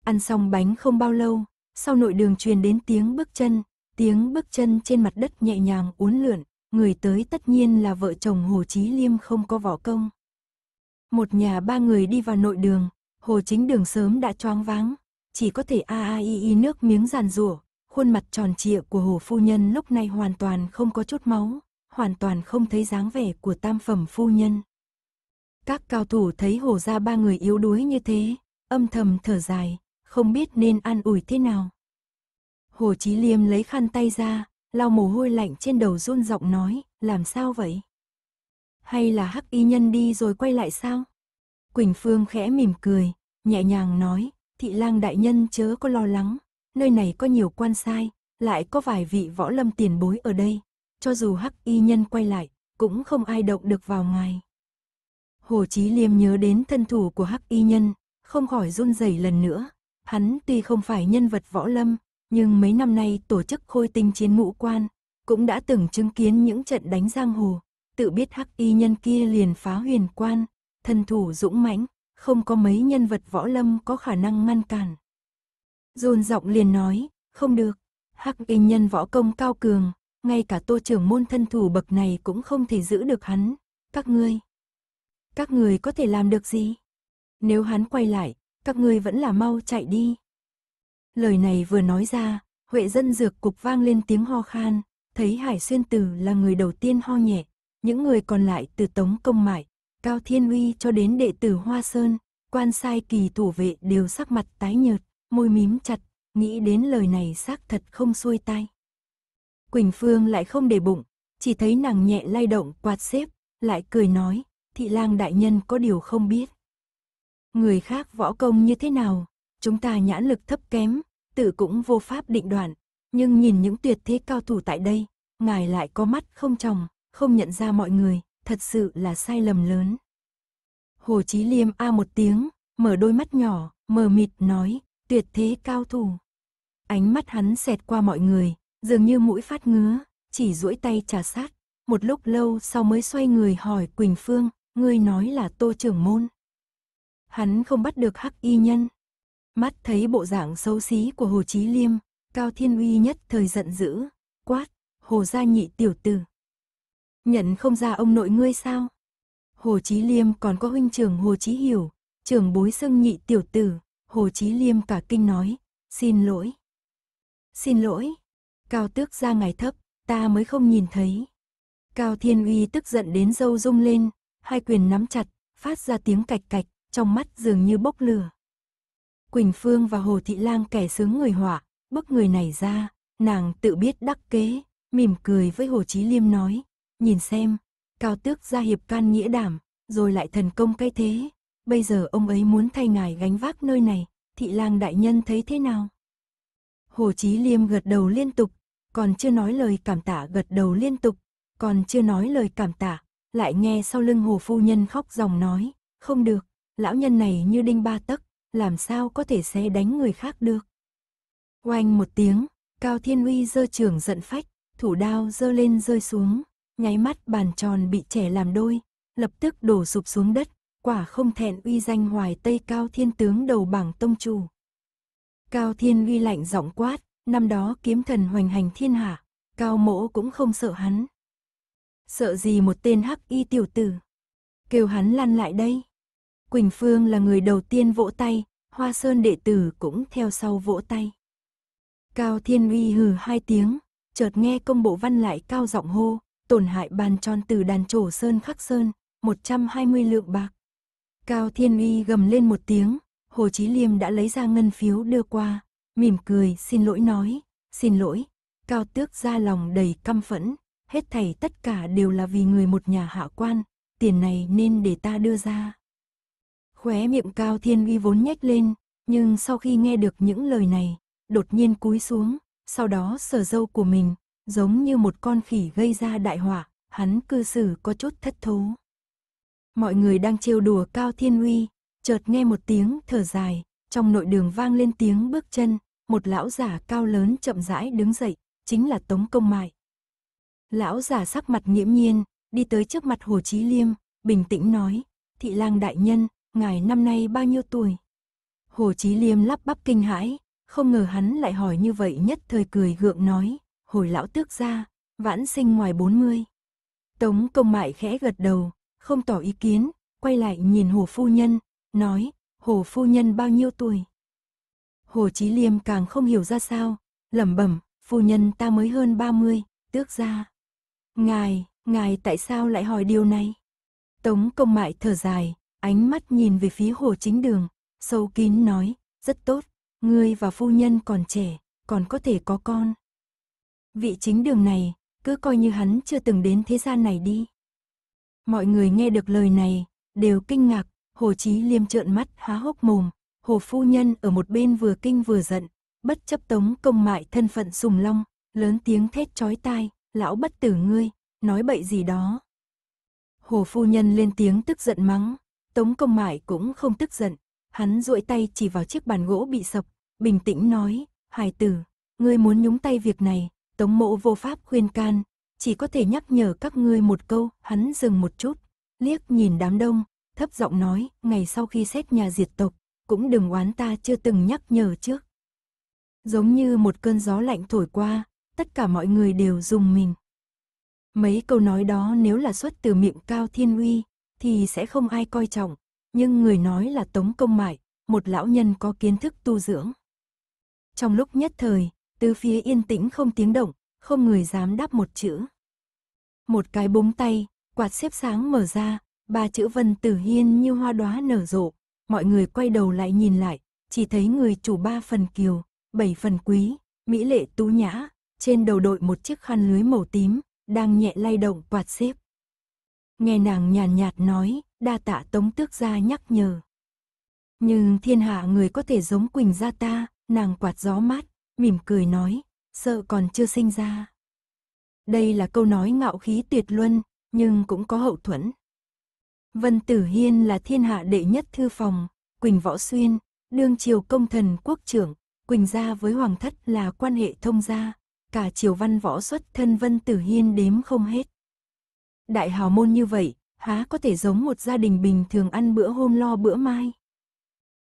Ăn xong bánh không bao lâu, sau nội đường truyền đến tiếng bước chân, tiếng bước chân trên mặt đất nhẹ nhàng uốn lượn, người tới tất nhiên là vợ chồng Hồ Chí Liêm không có võ công. Một nhà ba người đi vào nội đường, Hồ Chính Đường sớm đã choáng váng, chỉ có thể a a i i nước miếng giàn rủa, khuôn mặt tròn trịa của Hồ phu nhân lúc này hoàn toàn không có chút máu, hoàn toàn không thấy dáng vẻ của tam phẩm phu nhân. Các cao thủ thấy hồ ra ba người yếu đuối như thế, âm thầm thở dài, không biết nên an ủi thế nào. Hồ Chí Liêm lấy khăn tay ra, lau mồ hôi lạnh trên đầu run giọng nói, làm sao vậy? Hay là hắc y nhân đi rồi quay lại sao? Quỳnh Phương khẽ mỉm cười, nhẹ nhàng nói, thị lang đại nhân chớ có lo lắng, nơi này có nhiều quan sai, lại có vài vị võ lâm tiền bối ở đây, cho dù hắc y nhân quay lại, cũng không ai động được vào ngài. Hồ Chí Liêm nhớ đến thân thủ của hắc y nhân, không khỏi run rẩy lần nữa. Hắn tuy không phải nhân vật võ lâm, nhưng mấy năm nay tổ chức khôi tinh chiến ngũ quan, cũng đã từng chứng kiến những trận đánh giang hồ. Tự biết hắc y nhân kia liền phá huyền quan, thân thủ dũng mãnh, không có mấy nhân vật võ lâm có khả năng ngăn cản. Dồn giọng liền nói, không được, hắc y nhân võ công cao cường, ngay cả tô trưởng môn thân thủ bậc này cũng không thể giữ được hắn. Các ngươi, các người có thể làm được gì? Nếu hắn quay lại, các ngươi vẫn là mau chạy đi. Lời này vừa nói ra, Huệ dân dược cục vang lên tiếng ho khan, thấy Hải Xuyên Tử là người đầu tiên ho nhẹ, những người còn lại từ Tống Công Mại, Cao Thiên Uy cho đến đệ tử Hoa Sơn, quan sai kỳ thủ vệ đều sắc mặt tái nhợt, môi mím chặt, nghĩ đến lời này xác thật không xuôi tay. Quỳnh Phương lại không để bụng, chỉ thấy nàng nhẹ lay động quạt xếp, lại cười nói, thị lang đại nhân có điều không biết. Người khác võ công như thế nào, chúng ta nhãn lực thấp kém, tự cũng vô pháp định đoạn, nhưng nhìn những tuyệt thế cao thủ tại đây, ngài lại có mắt không tròng, không nhận ra mọi người, thật sự là sai lầm lớn. Hồ Chí Liêm a một tiếng, mở đôi mắt nhỏ, mờ mịt nói, tuyệt thế cao thủ. Ánh mắt hắn xẹt qua mọi người, Dường như mũi phát ngứa, chỉ duỗi tay trà sát. Một lúc lâu sau mới xoay người hỏi Quỳnh Phương, ngươi nói là tô trưởng môn. Hắn không bắt được hắc y nhân. Mắt thấy bộ dạng xấu xí của Hồ Chí Liêm, Cao Thiên Uy nhất thời giận dữ, quát, Hồ gia nhị tiểu tử. Nhận không ra ông nội ngươi sao? Hồ Chí Liêm còn có huynh trưởng Hồ Chí Hiểu, trưởng bối xưng nhị tiểu tử, Hồ Chí Liêm cả kinh nói, xin lỗi. Xin lỗi, Cao tước ra ngài thấp, ta mới không nhìn thấy. Cao Thiên Uy tức giận đến dâu rung lên, hai quyền nắm chặt, phát ra tiếng cạch cạch, trong mắt dường như bốc lửa. Quỳnh Phương và Hồ Thị Lang kẻ sướng người họa, bức người này ra, nàng tự biết đắc kế, mỉm cười với Hồ Chí Liêm nói, nhìn xem, cao tước gia hiệp can nghĩa đảm, rồi lại thần công cái thế, bây giờ ông ấy muốn thay ngài gánh vác nơi này, Thị Lang đại nhân thấy thế nào? Hồ Chí Liêm gật đầu liên tục, còn chưa nói lời cảm tạ gật đầu liên tục, còn chưa nói lời cảm tạ, lại nghe sau lưng hồ phu nhân khóc dòng nói, không được, lão nhân này như đinh ba tấc, làm sao có thể xé đánh người khác được. Oanh một tiếng, Cao Thiên Uy giơ trường giận phách, thủ đao giơ lên rơi xuống, nháy mắt bàn tròn bị trẻ làm đôi, lập tức đổ sụp xuống đất, quả không thẹn uy danh hoài Tây Cao Thiên tướng đầu bảng tông chủ. Cao Thiên Uy lạnh giọng quát, Năm đó kiếm thần hoành hành thiên hạ, cao mỗ cũng không sợ hắn. Sợ gì một tên hắc y tiểu tử. Kêu hắn lăn lại đây. Quỳnh Phương là người đầu tiên vỗ tay, Hoa Sơn đệ tử cũng theo sau vỗ tay. Cao Thiên Uy hừ hai tiếng, chợt nghe công bộ văn lại cao giọng hô, tổn hại bàn tròn từ đàn trổ sơn khắc sơn, 120 lượng bạc. Cao Thiên Uy gầm lên một tiếng, Hồ Chí Liêm đã lấy ra ngân phiếu đưa qua, mỉm cười xin lỗi nói, xin lỗi, cao tước ra lòng đầy căm phẫn, hết thảy tất cả đều là vì người một nhà hạ quan, tiền này nên để ta đưa ra. Khóe miệng cao thiên uy vốn nhếch lên, nhưng sau khi nghe được những lời này, đột nhiên cúi xuống, sau đó sờ dâu của mình, giống như một con khỉ gây ra đại họa, hắn cư xử có chút thất thố. Mọi người đang trêu đùa Cao Thiên Uy, chợt nghe một tiếng thở dài, trong nội đường vang lên tiếng bước chân, một lão giả cao lớn chậm rãi đứng dậy, chính là Tống Công Mại. Lão giả sắc mặt nghiễm nhiên, đi tới trước mặt Hồ Chí Liêm, bình tĩnh nói, thị lang đại nhân, ngài năm nay bao nhiêu tuổi? Hồ Chí Liêm lắp bắp kinh hãi, không ngờ hắn lại hỏi như vậy nhất thời cười gượng nói, hồi lão tước ra, vãn sinh ngoài 40. Tống công mại khẽ gật đầu, không tỏ ý kiến, quay lại nhìn Hồ Phu Nhân, nói, Hồ Phu Nhân bao nhiêu tuổi? Hồ Chí Liêm càng không hiểu ra sao, lẩm bẩm, phu nhân ta mới hơn 30, tước ra. Ngài, ngài tại sao lại hỏi điều này? Tống công mại thở dài, ánh mắt nhìn về phía hồ chính đường, sâu kín nói, rất tốt, ngươi và phu nhân còn trẻ, còn có thể có con. Vị chính đường này, cứ coi như hắn chưa từng đến thế gian này đi. Mọi người nghe được lời này, đều kinh ngạc, hồ chí liêm trợn mắt há hốc mồm, Hồ Phu Nhân ở một bên vừa kinh vừa giận, bất chấp tống công mại thân phận sùng long, lớn tiếng thét chói tai, lão bất tử ngươi, nói bậy gì đó. Hồ Phu Nhân lên tiếng tức giận mắng, tống công mại cũng không tức giận, hắn duỗi tay chỉ vào chiếc bàn gỗ bị sập, bình tĩnh nói, hài tử, ngươi muốn nhúng tay việc này, tống mộ vô pháp khuyên can, chỉ có thể nhắc nhở các ngươi một câu, hắn dừng một chút, liếc nhìn đám đông, thấp giọng nói, ngày sau khi xét nhà diệt tộc, cũng đừng oán ta chưa từng nhắc nhở trước. Giống như một cơn gió lạnh thổi qua, tất cả mọi người đều dùng mình. Mấy câu nói đó nếu là xuất từ miệng Cao Thiên Uy, thì sẽ không ai coi trọng, nhưng người nói là Tống Công Mại, một lão nhân có kiến thức tu dưỡng. Trong lúc nhất thời, tứ phía yên tĩnh không tiếng động, không người dám đáp một chữ. Một cái búng tay, quạt xếp sáng mở ra, ba chữ Vân Tử Hiên như hoa đóa nở rộ, mọi người quay đầu lại nhìn lại, chỉ thấy người chủ ba phần kiều, bảy phần quý, mỹ lệ tú nhã, trên đầu đội một chiếc khăn lưới màu tím, đang nhẹ lay động quạt xếp. Nghe nàng nhàn nhạt, nhạt nói, đa tạ tống tước gia nhắc nhở. Nhưng thiên hạ người có thể giống Quỳnh gia ta, nàng quạt gió mát, mỉm cười nói, sợ còn chưa sinh ra. Đây là câu nói ngạo khí tuyệt luân, nhưng cũng có hậu thuẫn. Vân Tử Hiên là thiên hạ đệ nhất thư phòng, Quỳnh Võ Xuyên, đương triều công thần quốc trưởng, Quỳnh gia với Hoàng thất là quan hệ thông gia, cả triều văn võ xuất thân Vân Tử Hiên đếm không hết. Đại hào môn như vậy, há có thể giống một gia đình bình thường ăn bữa hôm lo bữa mai.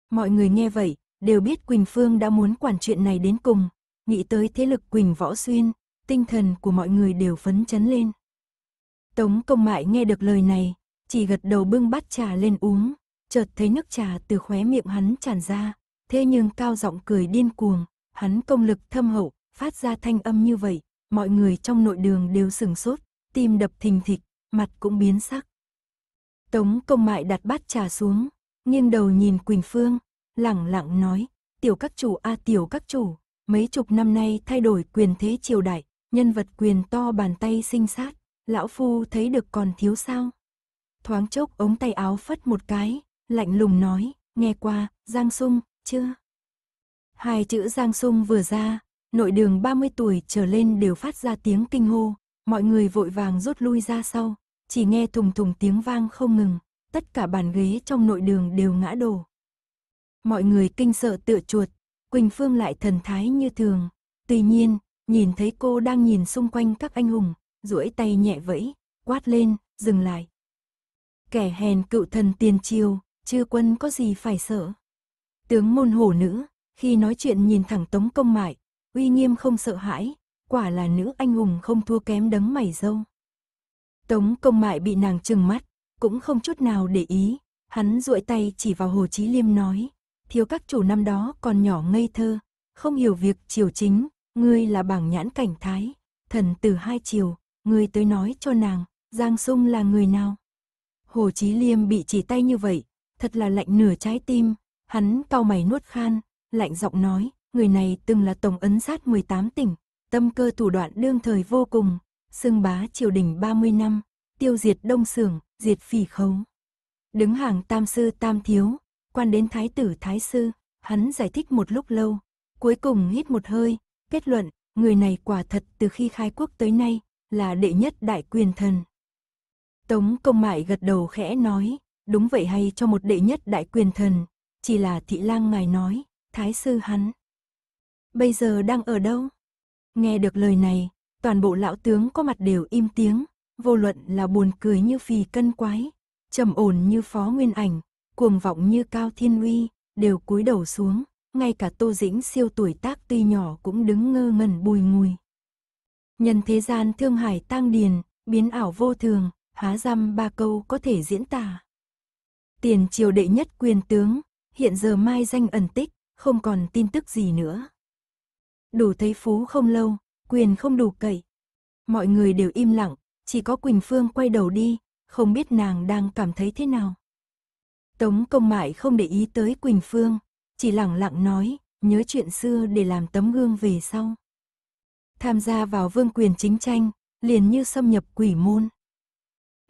Mọi người nghe vậy, đều biết Quỳnh Phương đã muốn quản chuyện này đến cùng, nghĩ tới thế lực Quỳnh Võ Xuyên, tinh thần của mọi người đều phấn chấn lên. Tống Công Mại nghe được lời này, chỉ gật đầu bưng bát trà lên uống, chợt thấy nước trà từ khóe miệng hắn tràn ra, thế nhưng cao giọng cười điên cuồng, hắn công lực thâm hậu, phát ra thanh âm như vậy, mọi người trong nội đường đều sừng sốt, tim đập thình thịch, mặt cũng biến sắc. Tống công mại đặt bát trà xuống, nghiêng đầu nhìn Quỳnh Phương, lặng lặng nói, tiểu các chủ a à, tiểu các chủ, mấy chục năm nay thay đổi quyền thế triều đại, nhân vật quyền to bàn tay sinh sát, lão phu thấy được còn thiếu sao thoáng chốc ống tay áo phất một cái, lạnh lùng nói, nghe qua, Giang Sung, chưa? Hai chữ Giang Sung vừa ra, nội đường 30 tuổi trở lên đều phát ra tiếng kinh hô, mọi người vội vàng rút lui ra sau, chỉ nghe thùng thùng tiếng vang không ngừng, tất cả bàn ghế trong nội đường đều ngã đổ. Mọi người kinh sợ tựa chuột, Quỳnh Phương lại thần thái như thường, tuy nhiên, nhìn thấy cô đang nhìn xung quanh các anh hùng, duỗi tay nhẹ vẫy, quát lên, dừng lại, Kẻ hèn cựu thần tiền triều, chư quân có gì phải sợ. Tướng môn hổ nữ, khi nói chuyện nhìn thẳng tống công mại, uy nghiêm không sợ hãi, quả là nữ anh hùng không thua kém đấng mày dâu. Tống công mại bị nàng trừng mắt, cũng không chút nào để ý, hắn duỗi tay chỉ vào Hồ Chí Liêm nói, thiếu các chủ năm đó còn nhỏ ngây thơ, không hiểu việc triều chính, ngươi là bảng nhãn cảnh thái, thần từ hai triều, ngươi tới nói cho nàng, Giang Sung là người nào? Hồ Chí Liêm bị chỉ tay như vậy, thật là lạnh nửa trái tim, hắn cau mày nuốt khan, lạnh giọng nói, người này từng là tổng ấn sát 18 tỉnh, tâm cơ thủ đoạn đương thời vô cùng, xưng bá triều đình 30 năm, tiêu diệt đông sưởng, diệt phỉ khấu. Đứng hàng tam sư tam thiếu, quan đến thái tử thái sư, hắn giải thích một lúc lâu, cuối cùng hít một hơi, kết luận, người này quả thật từ khi khai quốc tới nay, là đệ nhất đại quyền thần. Tống công mại gật đầu khẽ nói, đúng vậy hay cho một đệ nhất đại quyền thần, chỉ là thị lang ngài nói, thái sư hắn. Bây giờ đang ở đâu? Nghe được lời này, toàn bộ lão tướng có mặt đều im tiếng, vô luận là buồn cười như phì cân quái, trầm ổn như phó nguyên ảnh, cuồng vọng như cao thiên uy, đều cúi đầu xuống, ngay cả tô dĩnh siêu tuổi tác tuy nhỏ cũng đứng ngơ ngẩn bùi ngùi. Nhân thế gian thương hải tang điền, biến ảo vô thường, há răm ba câu có thể diễn tả. Tiền triều đệ nhất quyền tướng, hiện giờ mai danh ẩn tích, không còn tin tức gì nữa. Đủ thấy phú không lâu, quyền không đủ cậy. Mọi người đều im lặng, chỉ có Quỳnh Phương quay đầu đi, không biết nàng đang cảm thấy thế nào. Tống công mại không để ý tới Quỳnh Phương, chỉ lẳng lặng nói, nhớ chuyện xưa để làm tấm gương về sau. Tham gia vào vương quyền chính tranh, liền như xâm nhập quỷ môn.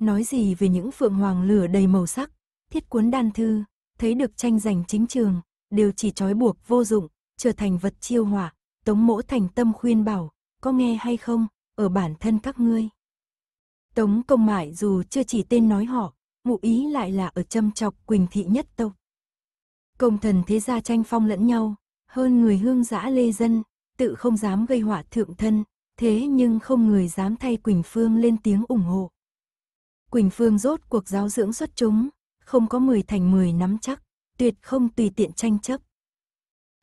Nói gì về những phượng hoàng lửa đầy màu sắc, thiết cuốn đan thư, thấy được tranh giành chính trường, đều chỉ trói buộc vô dụng, trở thành vật chiêu hỏa, tống mỗ thành tâm khuyên bảo, có nghe hay không, ở bản thân các ngươi. Tống công mại dù chưa chỉ tên nói họ, ngụ ý lại là ở châm chọc quỳnh thị nhất tộc. Công thần thế gia tranh phong lẫn nhau, hơn người hương giã lê dân, tự không dám gây họa thượng thân, thế nhưng không người dám thay Quỳnh Phương lên tiếng ủng hộ. Quỳnh Phương rốt cuộc giáo dưỡng xuất chúng, không có 10 thành 10 nắm chắc, tuyệt không tùy tiện tranh chấp.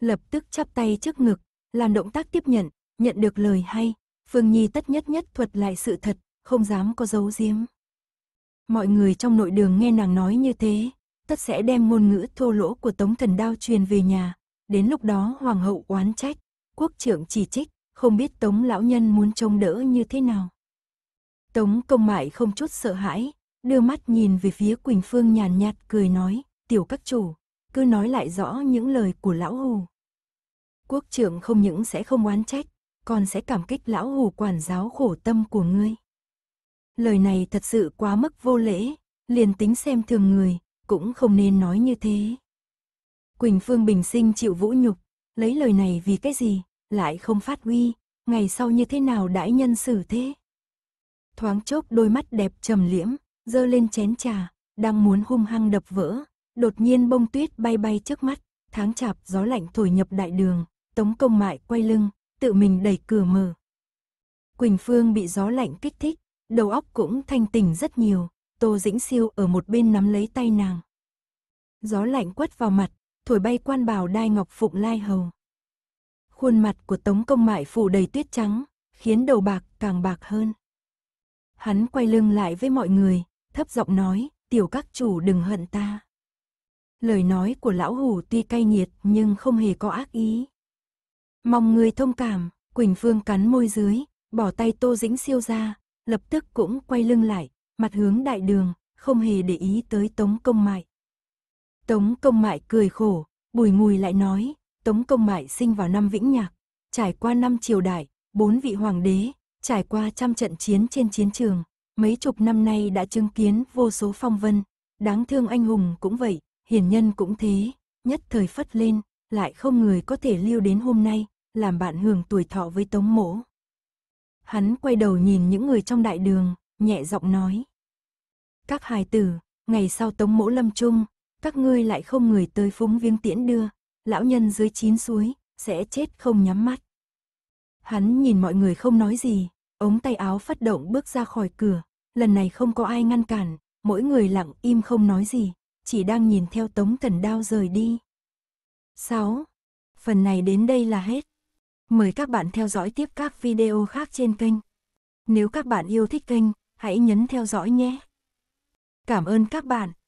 Lập tức chắp tay trước ngực, làm động tác tiếp nhận, nhận được lời hay, Phương Nhi tất nhất nhất thuật lại sự thật, không dám có giấu giếm. Mọi người trong nội đường nghe nàng nói như thế, tất sẽ đem ngôn ngữ thô lỗ của Tống Thần Đao truyền về nhà, đến lúc đó hoàng hậu oán trách, quốc trưởng chỉ trích, không biết Tống lão nhân muốn trông đỡ như thế nào. Tống công mại không chút sợ hãi, đưa mắt nhìn về phía Quỳnh Phương nhàn nhạt cười nói, tiểu các chủ, cứ nói lại rõ những lời của lão hù. Quốc trưởng không những sẽ không oán trách, còn sẽ cảm kích lão hù quản giáo khổ tâm của ngươi. Lời này thật sự quá mức vô lễ, liền tính xem thường người, cũng không nên nói như thế. Quỳnh Phương bình sinh chịu vũ nhục, lấy lời này vì cái gì, lại không phát huy, ngày sau như thế nào đãi nhân xử thế thoáng chốc đôi mắt đẹp trầm liễm, giơ lên chén trà, đang muốn hung hăng đập vỡ, đột nhiên bông tuyết bay bay trước mắt, tháng chạp gió lạnh thổi nhập đại đường, Tống Công Mại quay lưng, tự mình đẩy cửa mở. Quỳnh Phương bị gió lạnh kích thích, đầu óc cũng thanh tỉnh rất nhiều, Tô Dĩnh Siêu ở một bên nắm lấy tay nàng. Gió lạnh quất vào mặt, thổi bay quan bào đai ngọc phụng lai hầu. Khuôn mặt của Tống Công Mại phủ đầy tuyết trắng, khiến đầu bạc càng bạc hơn. Hắn quay lưng lại với mọi người, thấp giọng nói, tiểu các chủ đừng hận ta. Lời nói của lão hủ tuy cay nghiệt nhưng không hề có ác ý. Mong người thông cảm, Quỳnh Phương cắn môi dưới, bỏ tay Tô Dĩnh siêu ra, lập tức cũng quay lưng lại, mặt hướng đại đường, không hề để ý tới Tống Công Mại. Tống Công Mại cười khổ, bùi ngùi lại nói, Tống Công Mại sinh vào năm Vĩnh Nhạc, trải qua năm triều đại, bốn vị hoàng đế, Trải qua trăm trận chiến trên chiến trường, mấy chục năm nay đã chứng kiến vô số phong vân, đáng thương anh hùng cũng vậy, hiền nhân cũng thế, nhất thời phất lên, lại không người có thể lưu đến hôm nay, làm bạn hưởng tuổi thọ với Tống Mỗ. Hắn quay đầu nhìn những người trong đại đường, nhẹ giọng nói. Các hài tử, ngày sau Tống Mỗ lâm chung, các ngươi lại không người tới phúng viếng tiễn đưa, lão nhân dưới chín suối, sẽ chết không nhắm mắt. Hắn nhìn mọi người không nói gì, ống tay áo phát động bước ra khỏi cửa, lần này không có ai ngăn cản, mỗi người lặng im không nói gì, chỉ đang nhìn theo tống thần đao rời đi. 6. Phần này đến đây là hết. Mời các bạn theo dõi tiếp các video khác trên kênh. Nếu các bạn yêu thích kênh, hãy nhấn theo dõi nhé. Cảm ơn các bạn.